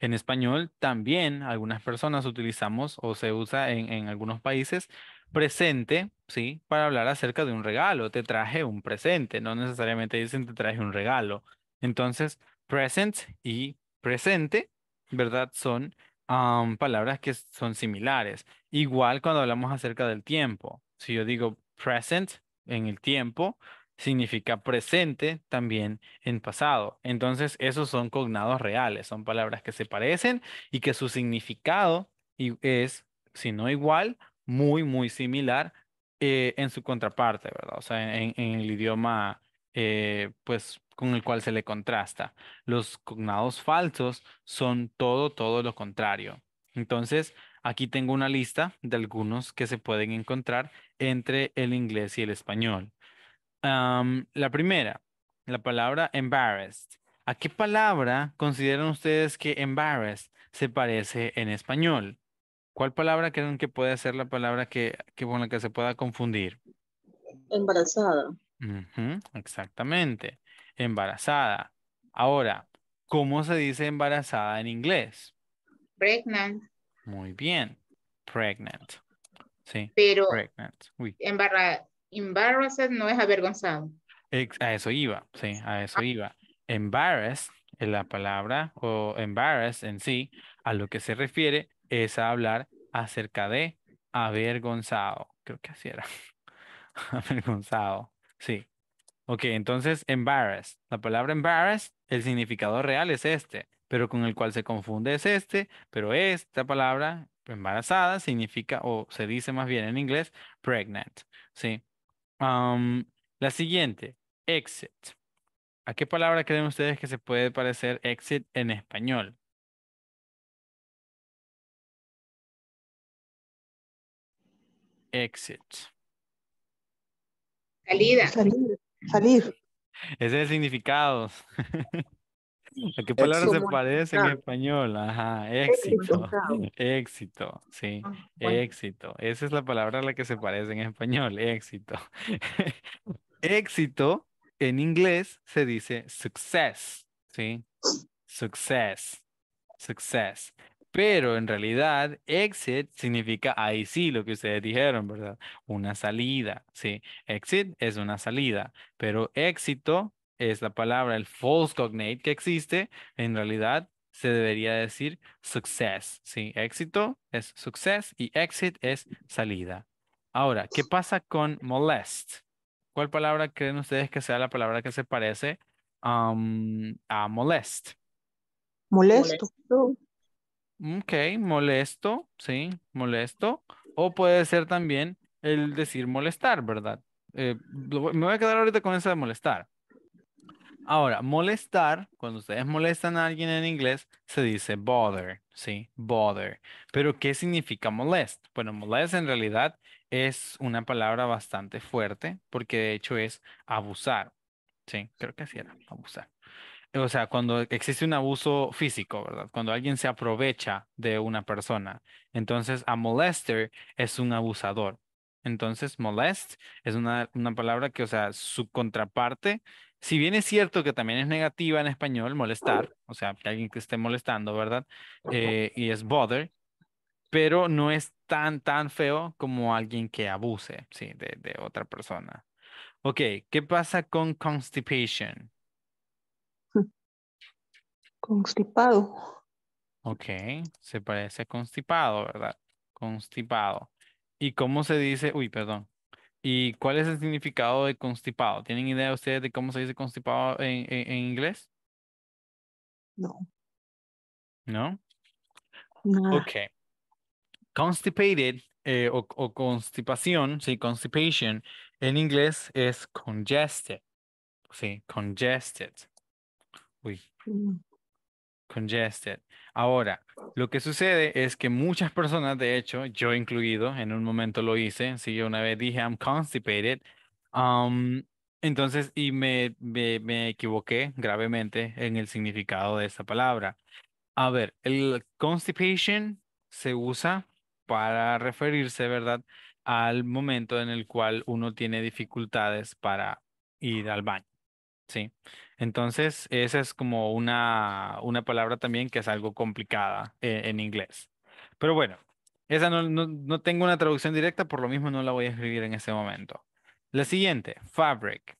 S1: En español también algunas personas utilizamos o se usa en, en algunos países presente, ¿sí? Para hablar acerca de un regalo. Te traje un presente, no necesariamente dicen te traje un regalo. Entonces, present y presente, ¿verdad? Son palabras que son similares. Igual cuando hablamos acerca del tiempo. Si yo digo present en el tiempo, significa presente también en pasado. Entonces, esos son cognados reales, son palabras que se parecen y que su significado es, si no igual, muy, muy similar eh, en su contraparte, ¿verdad? O sea, en, el idioma, eh, pues, con el cual se le contrasta. Los cognados falsos son todo, todo lo contrario. Entonces, aquí tengo una lista de algunos que se pueden encontrar entre el inglés y el español. la primera, la palabra embarrassed. ¿A qué palabra consideran ustedes que embarrassed se parece en español? ¿Cuál palabra creen que puede ser la palabra que, que con la que se pueda confundir?
S2: Embarazada.
S1: exactamente. Embarazada. Ahora, ¿cómo se dice embarazada en inglés?
S3: Pregnant.
S1: Muy bien. Pregnant. Sí. Pero pregnant. Uy.
S3: embarazada no es avergonzado.
S1: a eso iba, sí, a eso iba. Embarrassed, la palabra o embarrassed en sí, a lo que se refiere es hablar acerca de avergonzado. Creo que así era. avergonzado. Sí. Ok, entonces embarrassed. La palabra embarrassed, el significado real es este, pero con el cual se confunde es este, pero esta palabra embarazada significa, o se dice más bien en inglés, pregnant. Sí. Um, la siguiente, exit. ¿A qué palabra creen ustedes que se puede parecer exit en español?
S2: Exit. Salida. Salir. Ese
S1: es el significado. ¿A qué palabra se parece en ah. español? Ajá, éxito. Éxito, sí. Ah, éxito. Esa es la palabra a la que se parece en español, éxito. éxito en inglés se dice success, ¿sí? Success. Success. Pero en realidad, exit significa ahí sí lo que ustedes dijeron, ¿verdad? Una salida, ¿sí? Exit es una salida, pero éxito es la palabra, el false cognate que existe, en realidad se debería decir success, ¿sí? Éxito es success y exit es salida. Ahora, ¿qué pasa con molest? ¿Cuál palabra creen ustedes que sea la palabra que se parece a molest?
S2: Molesto. Molesto.
S1: Mm, ok, molesto, sí, molesto. O puede ser también el decir molestar, ¿verdad? Eh, me voy a quedar ahorita con eso de molestar. Ahora, molestar, cuando ustedes molestan a alguien en inglés, se dice bother, ¿sí? Bother. Pero, ¿qué significa molest? Bueno, molest en realidad es una palabra bastante fuerte porque de hecho es abusar, ¿sí? Creo que así era, abusar o sea, cuando existe un abuso físico, ¿verdad? Cuando alguien se aprovecha de una persona. Entonces, a molester es un abusador. Entonces, molest es una, palabra que, o sea, su contraparte, si bien es cierto que también es negativa en español, molestar, o sea, alguien que esté molestando, ¿verdad? Eh, y es bother, pero no es tan, tan feo como alguien que abuse, sí, de, de otra persona. Ok, ¿qué pasa con constipation?
S2: Constipado.
S1: Ok, se parece a constipado, ¿verdad? Constipado. ¿Y cómo se dice? Uy, perdón. ¿Y cuál es el significado de constipado? ¿Tienen idea ustedes de cómo se dice constipado en, en, inglés? No. ¿No? Ok. Constipated eh, o, constipación, sí, constipation, en inglés es congested. Sí, congested. Uy. Mm. Congested. Ahora, lo que sucede es que muchas personas, de hecho, yo incluido, en un momento lo hice, si yo una vez dije, I'm constipated, entonces, y me, me, equivoqué gravemente en el significado de esa palabra. A ver, el constipation se usa para referirse, ¿verdad?, al momento en el cual uno tiene dificultades para ir al baño. Sí, entonces esa es como una, una palabra también que es algo complicada eh, en, inglés. Pero bueno, esa no, tengo una traducción directa, por lo mismo no la voy a escribir en este momento. La siguiente, fabric.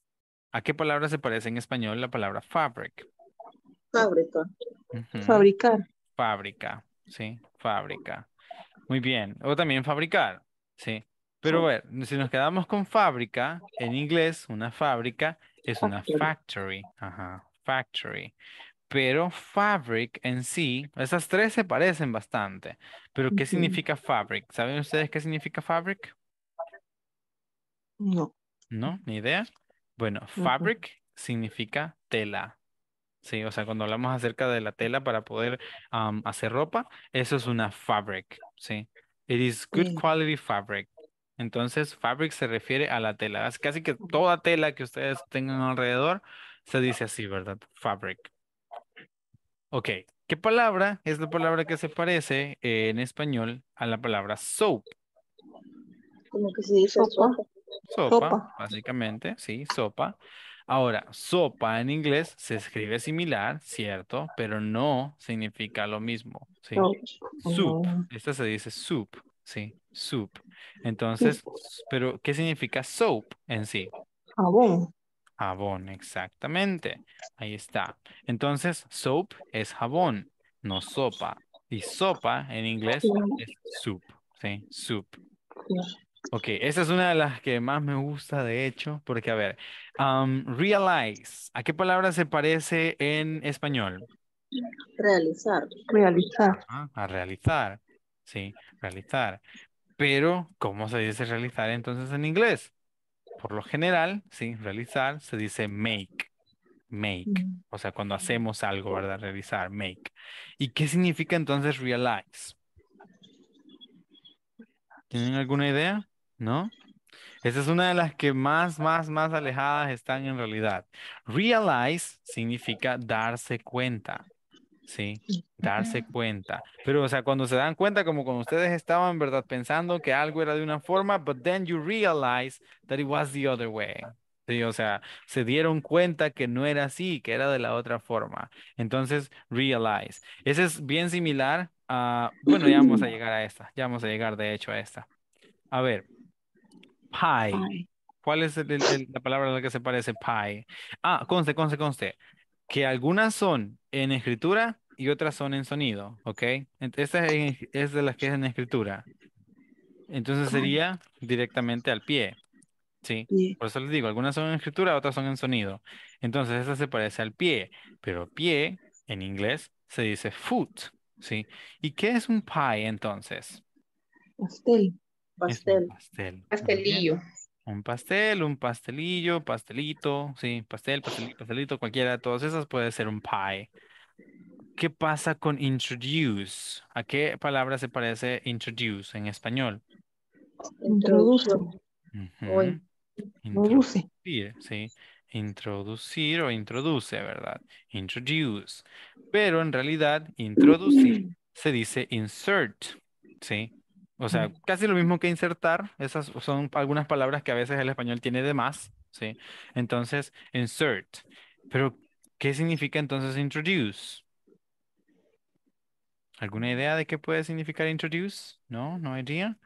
S1: ¿A qué palabra se parece en español la palabra fabric?
S2: Fábrica. Fabricar.
S1: Fábrica, sí, fábrica. Muy bien. O también fabricar, sí. Pero bueno, si nos quedamos con fábrica, en inglés, una fábrica es una factory. Ajá, factory. Pero fabric en sí, esas tres se parecen bastante. Pero ¿qué significa fabric? ¿Saben ustedes qué significa fabric? No. ¿No? ¿Ni idea? Bueno, fabric significa tela. Sí, o sea, cuando hablamos acerca de la tela para poder hacer ropa, eso es una fabric, ¿sí? It is good quality fabric. Entonces, fabric se refiere a la tela. Es casi que toda tela que ustedes tengan alrededor se dice así, ¿verdad? Fabric. Ok. ¿Qué palabra es la palabra que se parece eh, en español a la palabra soap?
S2: Como que se dice sopa. Sopa,
S1: básicamente, sí, sopa. Ahora, sopa en inglés se escribe similar, cierto, pero no significa lo mismo. ¿sí? Soup. Esta se dice soup. Sí, soup. Entonces, pero ¿qué significa soap en sí? Jabón. Jabón, exactamente. Ahí está. Entonces, soap es jabón, no sopa. Y sopa en inglés es soup. Sí, soup. Ok, esa es una de las que más me gusta, de hecho, porque, a ver, um, realize, ¿a qué palabra se parece en español?
S2: Realizar. Realizar. Ah,
S1: a realizar. ¿sí? Realizar. Pero, ¿cómo se dice realizar entonces en inglés? Por lo general, ¿sí? Realizar se dice make. Make. Mm. O sea, cuando hacemos algo, ¿verdad? Realizar, make. ¿Y qué significa entonces realize? ¿Tienen alguna idea? ¿No? Esa es una de las que más, más, más alejadas están en realidad. Realize significa darse cuenta. Sí, darse cuenta. Pero, o sea, cuando se dan cuenta, como cuando ustedes estaban, ¿verdad? Pensando que algo era de una forma, but then you realize that it was the other way. Sí, o sea, se dieron cuenta que no era así, que era de la otra forma. Entonces, realize. Ese es bien similar a, bueno, ya vamos a llegar a esta, ya vamos a llegar de hecho a esta. A ver, pie. ¿Cuál es la palabra la que se parece pie? Ah, conste, conste, conste. Que algunas son en escritura y otras son en sonido, ¿ok? Entonces es, de las que es en escritura. Entonces sería directamente al pie. Sí, por eso les digo, algunas son en escritura, otras son en sonido. Entonces esa se parece al pie, pero pie en inglés se dice foot, ¿sí? ¿Y qué es un pie entonces?
S2: Pastel. Pastel. Pastel. Pastelillo.
S1: Un pastel, un pastelillo, pastelito, sí, pastel, pastelito, pastelito, cualquiera de todas esas puede ser un pie. ¿Qué pasa con introduce? ¿A qué palabra se parece introduce en español?
S2: Introduce.
S1: Introduce. Sí, introducir o introduce, ¿verdad? Introduce. Pero en realidad, introducir se dice insert, ¿sí? O sea, casi lo mismo que insertar, esas son algunas palabras que a veces el español tiene de más, ¿sí? Entonces, insert. Pero, ¿qué significa entonces introduce? ¿Alguna idea de qué puede significar introduce? No, no idea.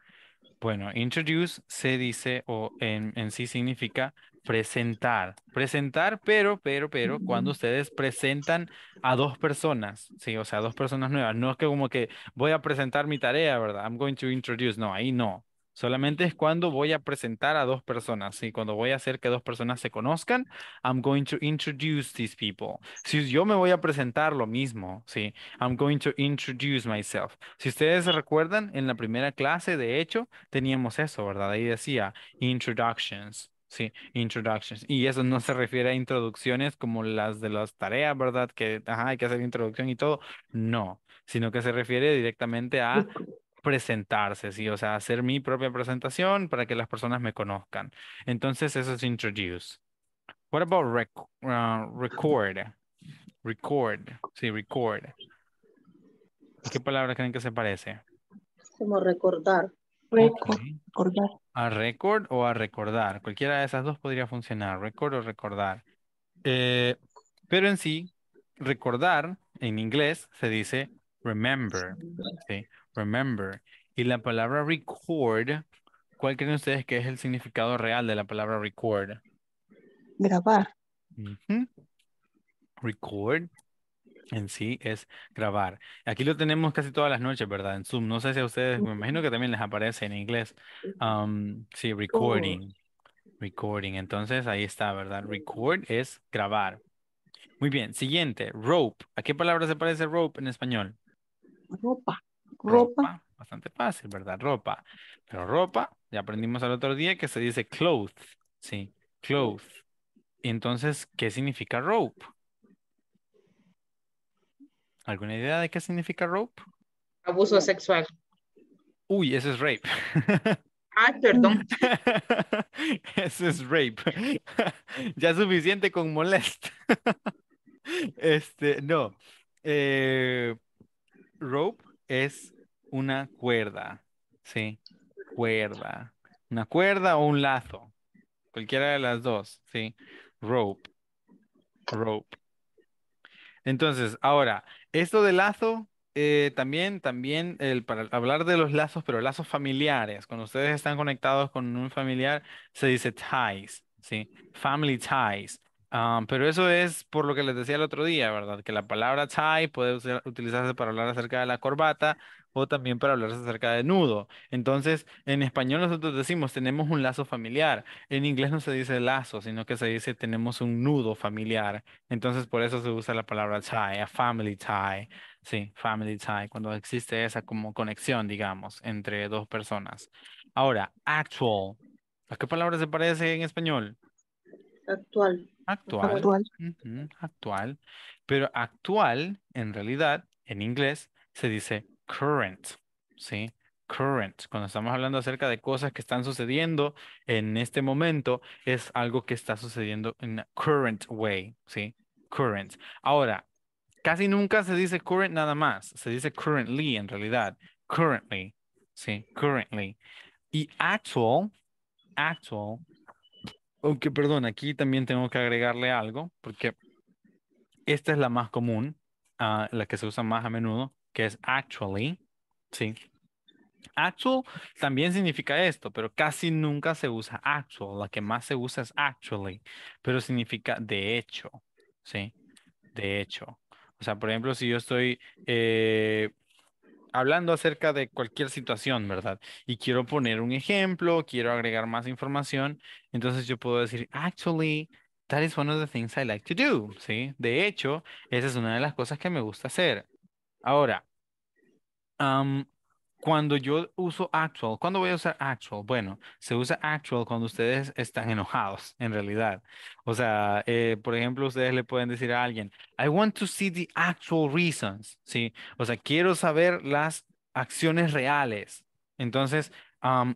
S1: Bueno, introduce se dice o en sí significa presentar, presentar, pero, pero, pero, cuando ustedes presentan a dos personas, sí, o sea, dos personas nuevas, no es que como que voy a presentar mi tarea, ¿verdad? I'm going to introduce, no, ahí no. Solamente es cuando voy a presentar a dos personas, ¿sí? Cuando voy a hacer que dos personas se conozcan, I'm going to introduce these people. Si yo me voy a presentar lo mismo, ¿sí? I'm going to introduce myself. Si ustedes recuerdan, en la primera clase, de hecho, teníamos eso, ¿verdad? Ahí decía introductions. Sí, introductions. Y eso no se refiere a introducciones como las de las tareas, ¿verdad? Que hay que hacer introducción y todo. No, sino que se refiere directamente a presentarse, ¿sí? O sea, hacer mi propia presentación para que las personas me conozcan. Entonces, eso es introduce. What about ah, record? Record, sí, record. ¿Qué palabra creen que se parece?
S3: Como recordar.
S1: A record o a recordar. Cualquiera de esas dos podría funcionar, record o recordar. Eh, pero en sí, recordar en inglés se dice remember. Remember. Y la palabra record, ¿cuál creen ustedes que es el significado real de la palabra record? Grabar. Record en sí es grabar. Aquí lo tenemos casi todas las noches, ¿verdad? En Zoom. No sé si a ustedes, me imagino que también les aparece en inglés. Um, sí, oh. recording. Recording. Entonces ahí está, ¿verdad? Record es grabar. Muy bien. Siguiente, rope. ¿A qué palabra se parece rope en español?
S2: Ropa. Ropa.
S1: Bastante fácil, ¿verdad? Ropa. Pero ropa, ya aprendimos al otro día que se dice clothes, Sí, Clothes. Entonces, ¿qué significa rope? ¿Alguna idea de qué significa rope?
S3: Abuso sexual.
S1: Uy, eso es rape. Ah, perdón. ese es rape. ya suficiente con molest. este, no. Eh, rope es una cuerda, ¿sí? Cuerda. Una cuerda o un lazo. Cualquiera de las dos, ¿sí? Rope. Rope. Entonces, ahora, esto de lazo, eh, también, también, el, para hablar de los lazos, pero lazos familiares, cuando ustedes están conectados con un familiar, se dice ties, ¿sí? Family ties. Ah, pero eso es por lo que les decía el otro día, ¿verdad? Que la palabra tie puede utilizarse para hablar acerca de la corbata, o también para hablarse acerca de nudo. Entonces, en español nosotros decimos tenemos un lazo familiar. En inglés no se dice lazo, sino que se dice tenemos un nudo familiar. Entonces, por eso se usa la palabra tie, a family tie. Sí, family tie, cuando existe esa como conexión, digamos, entre dos personas. Ahora, actual. ¿A qué palabra se parece en español?
S3: Actual. Actual. Actual.
S1: actual. Pero actual, en realidad, en inglés, se dice current, ¿sí? Current, cuando estamos hablando acerca de cosas que están sucediendo en este momento, es algo que está sucediendo en current way, ¿sí? Current. Ahora, casi nunca se dice current nada más, se dice currently en realidad, currently, ¿sí? Currently. Y actual, actual, aunque perdón, aquí también tengo que agregarle algo, porque esta es la más común, ah, la que se usa más a menudo, que es actually, ¿sí? Actual también significa esto, pero casi nunca se usa actual. La que más se usa es actually, pero significa de hecho, ¿sí? De hecho. O sea, por ejemplo, si yo estoy eh, hablando acerca de cualquier situación, ¿verdad? Y quiero poner un ejemplo, quiero agregar más información, entonces yo puedo decir, actually, that is one of the things I like to do, ¿sí? De hecho, esa es una de las cosas que me gusta hacer. Ahora, cuando yo uso actual, ¿cuándo voy a usar actual? Bueno, se usa actual cuando ustedes están enojados, en realidad. O sea, eh, por ejemplo, ustedes le pueden decir a alguien, I want to see the actual reasons, ¿sí? O sea, quiero saber las acciones reales. Entonces,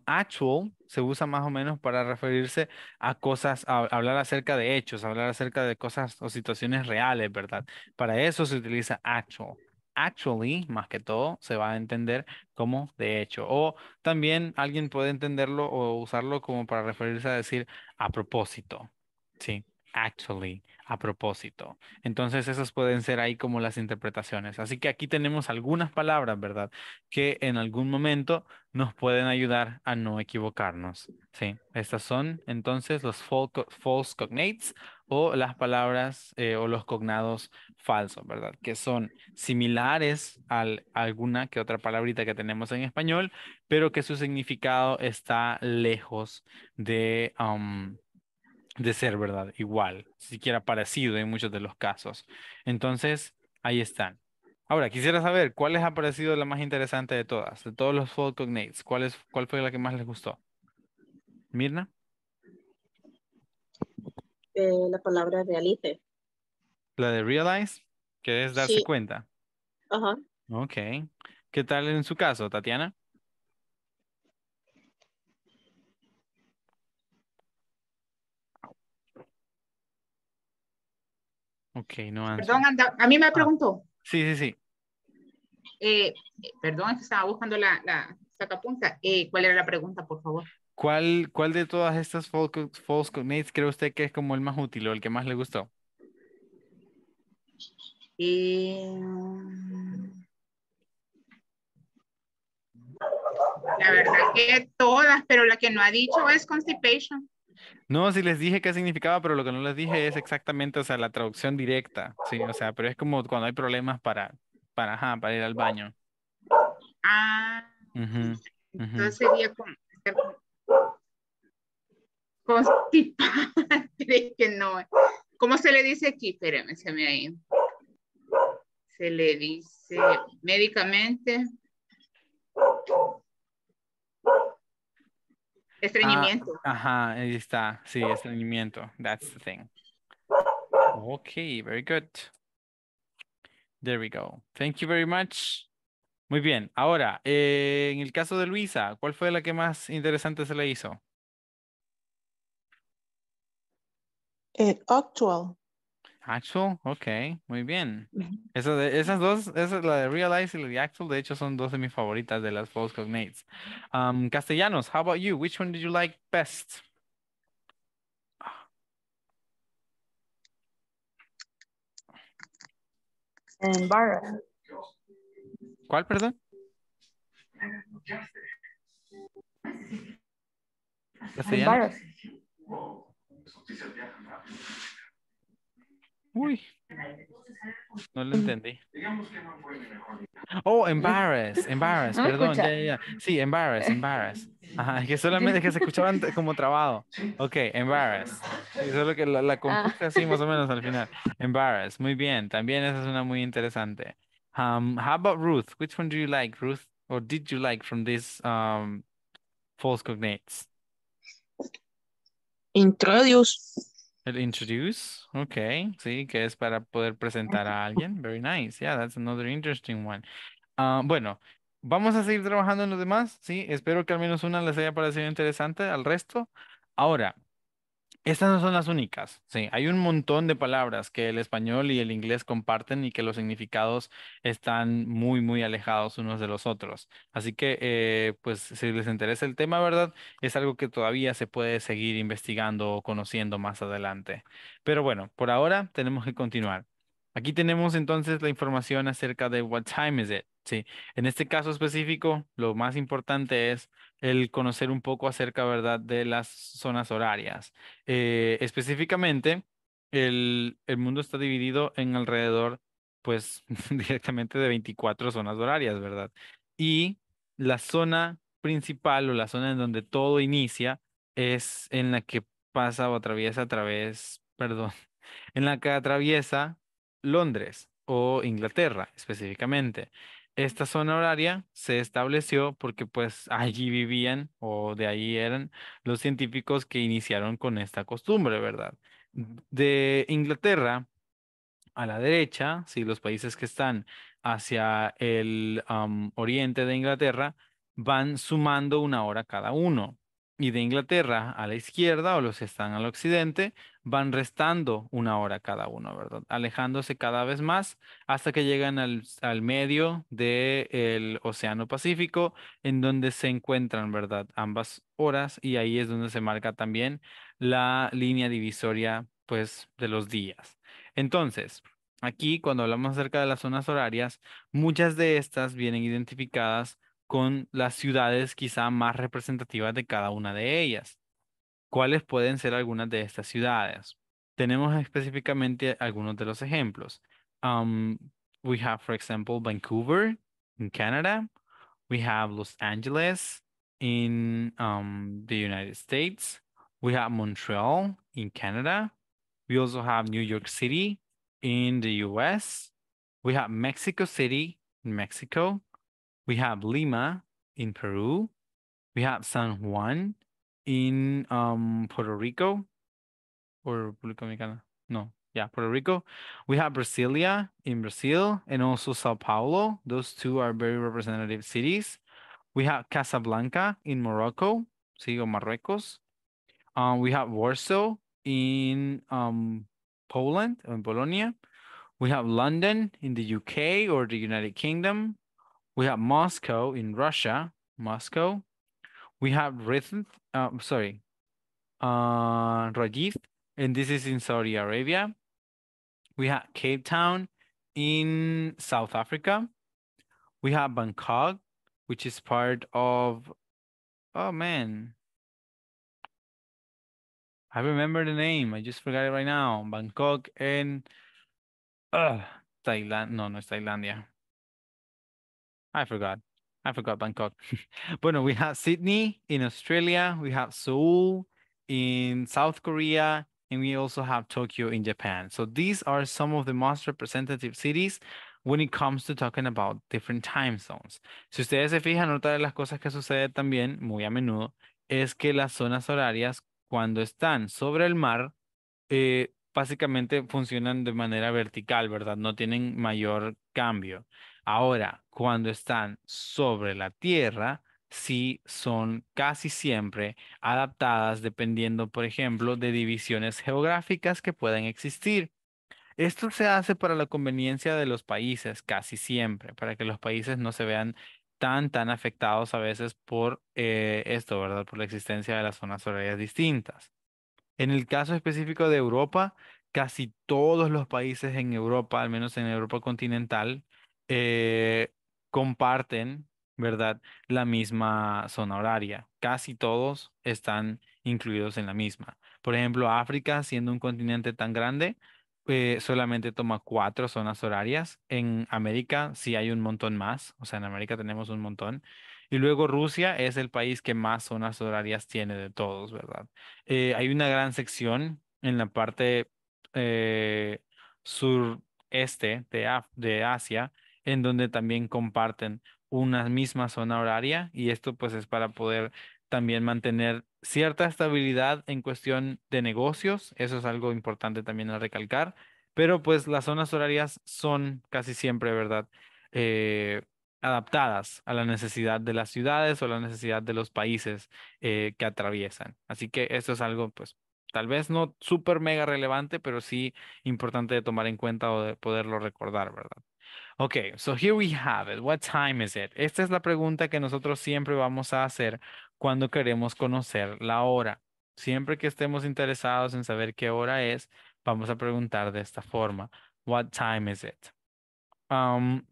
S1: actual se usa más o menos para referirse a cosas, hablar acerca de hechos, hablar acerca de cosas o situaciones reales, ¿verdad? Para eso se utiliza actual actually, más que todo, se va a entender como de hecho. O también alguien puede entenderlo o usarlo como para referirse a decir a propósito. Sí actually, a propósito. Entonces, esas pueden ser ahí como las interpretaciones. Así que aquí tenemos algunas palabras, ¿verdad? Que en algún momento nos pueden ayudar a no equivocarnos. Sí, estas son entonces los false cognates o las palabras eh, o los cognados falsos, ¿verdad? Que son similares a alguna que otra palabrita que tenemos en español, pero que su significado está lejos de... Um, de ser, ¿verdad? Igual, siquiera parecido en muchos de los casos. Entonces, ahí están. Ahora, quisiera saber cuál les ha parecido la más interesante de todas, de todos los Fold Cognates. ¿Cuál, es, ¿Cuál fue la que más les gustó? Mirna.
S2: Eh, la palabra realice.
S1: La de realize, que es darse cuenta. Ajá. Ok. ¿Qué tal en su caso, Tatiana? Ok, no Perdón,
S3: anda, a mí me ah. preguntó. sí, sí, sí. Eh, perdón, estaba buscando la, la sacapunta. Eh, ¿Cuál era la pregunta, por favor?
S1: ¿Cuál, cuál de todas estas false, false cree usted que es como el más útil o el que más le gustó?
S2: Eh, la verdad
S3: que todas, pero la que no ha dicho es constipation.
S1: No, sí les dije qué significaba, pero lo que no les dije es oh. exactamente, o sea, la traducción directa, sí, o sea, pero es como cuando hay problemas para, para, ajá, para ir al baño. Ah, entonces sería
S2: como
S3: que no. ¿Cómo se le dice aquí? Espérame, se me ha ido. Se le dice médicamente. Ah, estreñimiento.
S1: ajá, ahí está. Sí, estreñimiento. That's the thing. Ok, very good. There we go. Thank you very much. Muy bien. Ahora, eh, en el caso de Luisa, ¿cuál fue la que más interesante se le hizo?
S3: Eh, actual.
S1: ¿Actual? Ah, ok, muy bien. esas dos, esa es la de Realize y la de Actual, de hecho son dos de mis favoritas de las Post cognates. Um, castellanos, how about you? Which one did you like best? ¿Cuál, perdón? Castellanos. Uy. No lo entendí. Oh, embarrass, embarrass, ah, perdón, ya, Sí, embarrass, embarrass. que solamente que se escuchaban como trabado. Ok, embarrass. Solo que la, la ah. así más o menos al final. Embarrass, muy bien. También esa es una muy interesante. Um, how about Ruth? Which one do you like, Ruth? Or did you like from these um, false cognates? Introduce. El introduce, ok, sí, que es para poder presentar a alguien. Very nice, yeah, that's another interesting one. Ah, bueno, vamos a seguir trabajando en los demás, sí, espero que al menos una les haya parecido interesante al resto. Ahora, estas no son las únicas, sí. Hay un montón de palabras que el español y el inglés comparten y que los significados están muy, muy alejados unos de los otros. Así que, eh, pues, si les interesa el tema, ¿verdad? Es algo que todavía se puede seguir investigando o conociendo más adelante. Pero bueno, por ahora tenemos que continuar. Aquí tenemos entonces la información acerca de what time is it. Sí, en este caso específico, lo más importante es el conocer un poco acerca, ¿verdad?, de las zonas horarias. Eh, específicamente, el, el mundo está dividido en alrededor, pues, directamente de 24 zonas horarias, ¿verdad? Y la zona principal o la zona en donde todo inicia es en la que pasa o atraviesa a través, perdón, en la que atraviesa Londres o Inglaterra específicamente. Esta zona horaria se estableció porque pues allí vivían o de ahí eran los científicos que iniciaron con esta costumbre, ¿verdad? De Inglaterra a la derecha, si los países que están hacia el oriente de Inglaterra van sumando una hora cada uno y de Inglaterra a la izquierda o los que están al occidente van restando una hora cada uno, ¿verdad? Alejándose cada vez más hasta que llegan al, medio del Océano Pacífico, en donde se encuentran, ¿verdad? Ambas horas y ahí es donde se marca también la línea divisoria, pues, de los días. Entonces, aquí cuando hablamos acerca de las zonas horarias, muchas de estas vienen identificadas con las ciudades quizá más representativas de cada una de ellas. ¿Cuáles pueden ser algunas de estas ciudades? Tenemos específicamente algunos de los ejemplos. Um, we have, for example, Vancouver in Canada. We have Los Angeles in um, the United States. We have Montreal in Canada. We also have New York City in the US. We have Mexico City in Mexico. We have Lima in Peru. We have San Juan in um, Puerto Rico or República Dominicana. No, yeah, Puerto Rico. We have Brasilia in Brazil and also Sao Paulo. Those two are very representative cities. We have Casablanca in Morocco, sí, o Marruecos. Um, we have Warsaw in um, Poland, in Bologna. We have London in the UK or the United Kingdom. We have Moscow in Russia, Moscow. We have Rithith, uh, sorry, uh, and this is in Saudi Arabia. We have Cape Town in South Africa. We have Bangkok, which is part of, oh man, I remember the name. I just forgot it right now. Bangkok and uh, Thailand. No, no, it's Thailandia. I forgot. I forgot Bangkok. but no, we have Sydney in Australia. We have Seoul in South Korea. And we also have Tokyo in Japan. So these are some of the most representative cities when it comes to talking about different time zones. Si ustedes se fijan, otra de las cosas que sucede también muy a menudo es que las zonas horarias cuando están sobre el mar, eh, básicamente funcionan de manera vertical, ¿verdad? No tienen mayor cambio. Ahora, cuando están sobre la tierra, sí son casi siempre adaptadas dependiendo, por ejemplo, de divisiones geográficas que puedan existir. Esto se hace para la conveniencia de los países, casi siempre, para que los países no se vean tan, tan afectados a veces por eh, esto, ¿verdad? Por la existencia de las zonas horarias distintas. En el caso específico de Europa, casi todos los países en Europa, al menos en Europa continental, eh, comparten, ¿verdad? La misma zona horaria. Casi todos están incluidos en la misma. Por ejemplo, África, siendo un continente tan grande, eh, solamente toma cuatro zonas horarias. En América sí hay un montón más, o sea, en América tenemos un montón. Y luego Rusia es el país que más zonas horarias tiene de todos, ¿verdad? Eh, hay una gran sección en la parte sureste de Asia en donde también comparten una misma zona horaria y esto pues es para poder también mantener cierta estabilidad en cuestión de negocios, eso es algo importante también a recalcar, pero pues las zonas horarias son casi siempre, ¿verdad? Eh, adaptadas a la necesidad de las ciudades o la necesidad de los países eh, que atraviesan. Así que eso es algo, pues, tal vez no súper mega relevante, pero sí importante de tomar en cuenta o de poderlo recordar, ¿verdad? Ok, so here we have it. What time is it? Esta es la pregunta que nosotros siempre vamos a hacer cuando queremos conocer la hora. Siempre que estemos interesados en saber qué hora es, vamos a preguntar de esta forma. What time is it? Um,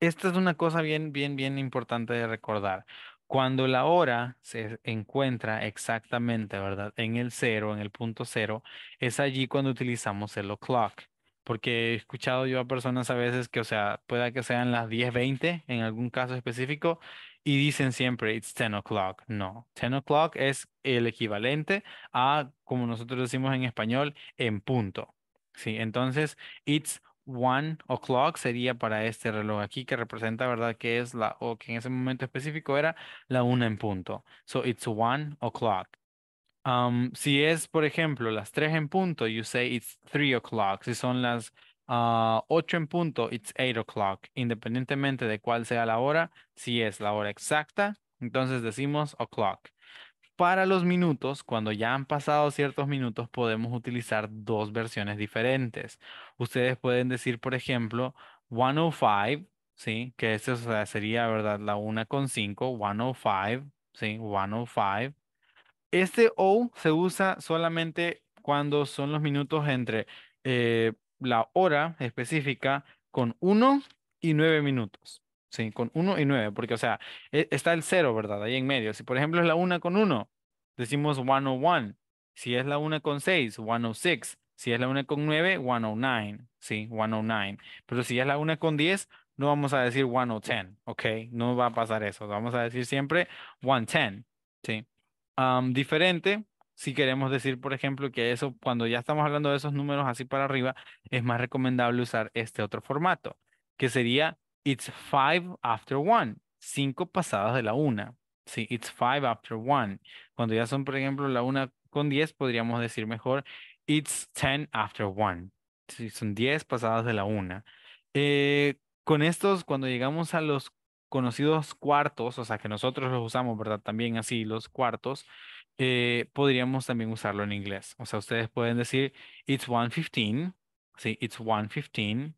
S1: esta es una cosa bien, bien, bien importante de recordar. Cuando la hora se encuentra exactamente, ¿verdad? En el cero, en el punto cero, es allí cuando utilizamos el o'clock porque he escuchado yo a personas a veces que, o sea, pueda que sean las 10.20 en algún caso específico y dicen siempre, it's 10 o'clock. No, 10 o'clock es el equivalente a, como nosotros decimos en español, en punto. Sí, entonces, it's one o'clock sería para este reloj aquí que representa, ¿verdad? Que es la, o que en ese momento específico era la una en punto. So, it's one o'clock si es, por ejemplo, las 3 en punto, you say it's three o'clock. Si son las uh, ah, 8 en punto, it's eight o'clock. Independientemente de cuál sea la hora, si es la hora exacta, entonces decimos o'clock. Para los minutos, cuando ya han pasado ciertos minutos, podemos utilizar dos versiones diferentes. Ustedes pueden decir, por ejemplo, 105, ¿sí? Que eso sería, ¿verdad? La 1 con 5, 105, ¿sí? 105. Este O se usa solamente cuando son los minutos entre eh, la hora específica con 1 y 9 minutos. Sí, con 1 y 9, porque, o sea, e, está el 0, ¿verdad? Ahí en medio. Si, por ejemplo, es la 1 con 1, decimos 101. Si es la 1 con 6, 106. Si es la 1 con 9, 109. Sí, 109. Pero si es la 1 con 10, no vamos a decir 110, ¿ok? No va a pasar eso. Vamos a decir siempre 110, ¿sí? diferente si queremos decir, por ejemplo, que eso, cuando ya estamos hablando de esos números así para arriba, es más recomendable usar este otro formato, que sería It's five after one, cinco pasadas de la una. Sí, it's five after one. Cuando ya son, por ejemplo, la una con diez, podríamos decir mejor It's ten after one. si son diez pasadas de la una. Eh, con estos, cuando llegamos a los conocidos cuartos, o sea, que nosotros los usamos, ¿verdad? También así, los cuartos, eh, podríamos también usarlo en inglés. O sea, ustedes pueden decir, it's 1.15, sí, it's 1.15.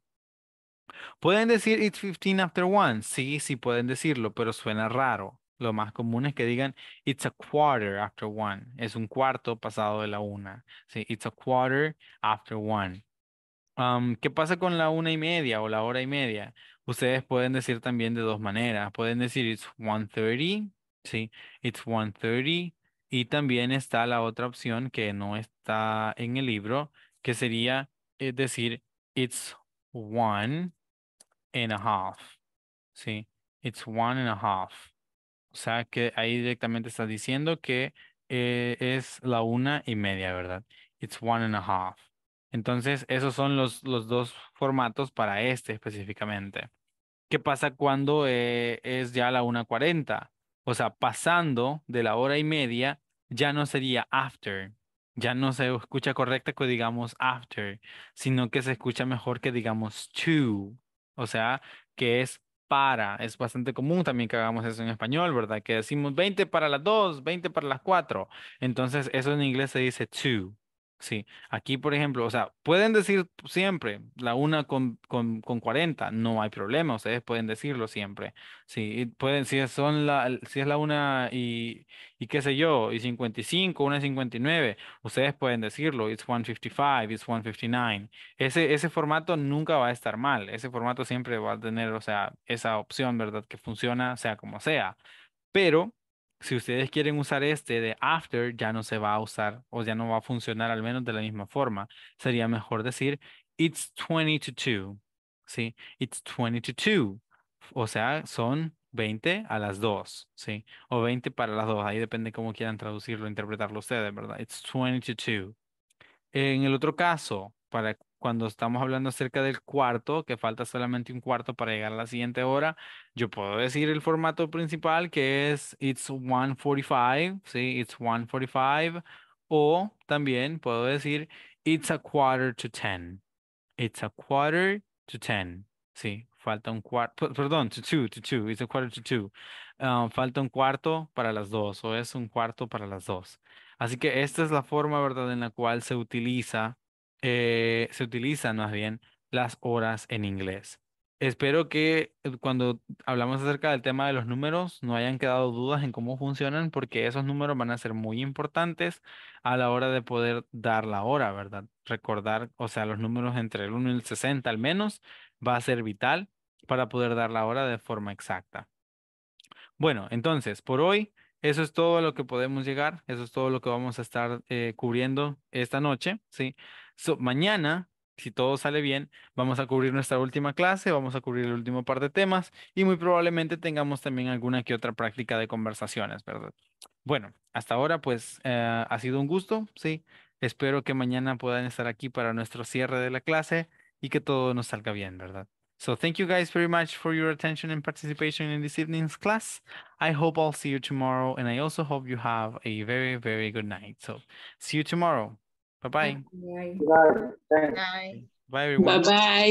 S1: Pueden decir, it's 15 after one, sí, sí pueden decirlo, pero suena raro. Lo más común es que digan, it's a quarter after one, es un cuarto pasado de la una, sí, it's a quarter after one. ¿Qué pasa con la una y media o la hora y media? ustedes pueden decir también de dos maneras. Pueden decir it's 1.30, ¿sí? It's 1.30. Y también está la otra opción que no está en el libro, que sería eh, decir it's one and a half, ¿sí? It's one and a half. O sea que ahí directamente está diciendo que eh, es la una y media, ¿verdad? It's one and a half. Entonces, esos son los, dos formatos para este específicamente. ¿Qué pasa cuando eh, es ya la 1.40? O sea, pasando de la hora y media, ya no sería after, ya no se escucha correcto que digamos after, sino que se escucha mejor que digamos to, o sea, que es para. Es bastante común también que hagamos eso en español, ¿verdad? Que decimos 20 para las 2, 20 para las 4. Entonces, eso en inglés se dice to. Sí, aquí por ejemplo, o sea, pueden decir siempre la una con, con, 40, no hay problema, ustedes pueden decirlo siempre. Sí, pueden, si son la, si es la una y, qué sé yo, y 55, 1 y 59, ustedes pueden decirlo, it's 155, it's 159. Ese, ese formato nunca va a estar mal, ese formato siempre va a tener, o sea, esa opción, ¿verdad? Que funciona sea como sea. Pero si ustedes quieren usar este de after, ya no se va a usar o ya no va a funcionar al menos de la misma forma. Sería mejor decir, it's 20 to 2. ¿Sí? It's 20 to 2. O sea, son 20 a las 2. ¿Sí? O 20 para las 2. Ahí depende cómo quieran traducirlo, interpretarlo ustedes, ¿verdad? It's 20 to 2. En el otro caso, para cuando estamos hablando acerca del cuarto, que falta solamente un cuarto para llegar a la siguiente hora, yo puedo decir el formato principal que es It's 1.45, ¿sí? It's 1.45, o también puedo decir It's a quarter to ten, It's a quarter to ten, ¿sí? Falta un cuarto, perdón, to two, to two, it's a quarter to two. Ah, falta un cuarto para las dos, o es un cuarto para las dos. Así que esta es la forma, ¿verdad?, en la cual se utiliza eh, se utilizan más bien las horas en inglés. Espero que eh, cuando hablamos acerca del tema de los números no hayan quedado dudas en cómo funcionan porque esos números van a ser muy importantes a la hora de poder dar la hora, ¿verdad? Recordar, o sea, los números entre el 1 y el 60 al menos va a ser vital para poder dar la hora de forma exacta. Bueno, entonces, por hoy, eso es todo lo que podemos llegar, eso es todo lo que vamos a estar eh, cubriendo esta noche, ¿sí? So, mañana, si todo sale bien, vamos a cubrir nuestra última clase, vamos a cubrir el último par de temas y muy probablemente tengamos también alguna que otra práctica de conversaciones, ¿verdad? Bueno, hasta ahora pues eh, ha sido un gusto, sí. Espero que mañana puedan estar aquí para nuestro cierre de la clase y que todo nos salga bien, ¿verdad? So thank you guys very much for your attention and participation in this evening's class. I hope I'll see you tomorrow and I also hope you have a very, very good night. So see you tomorrow. Bye-bye.
S2: Bye.
S1: Bye, everyone. Bye-bye.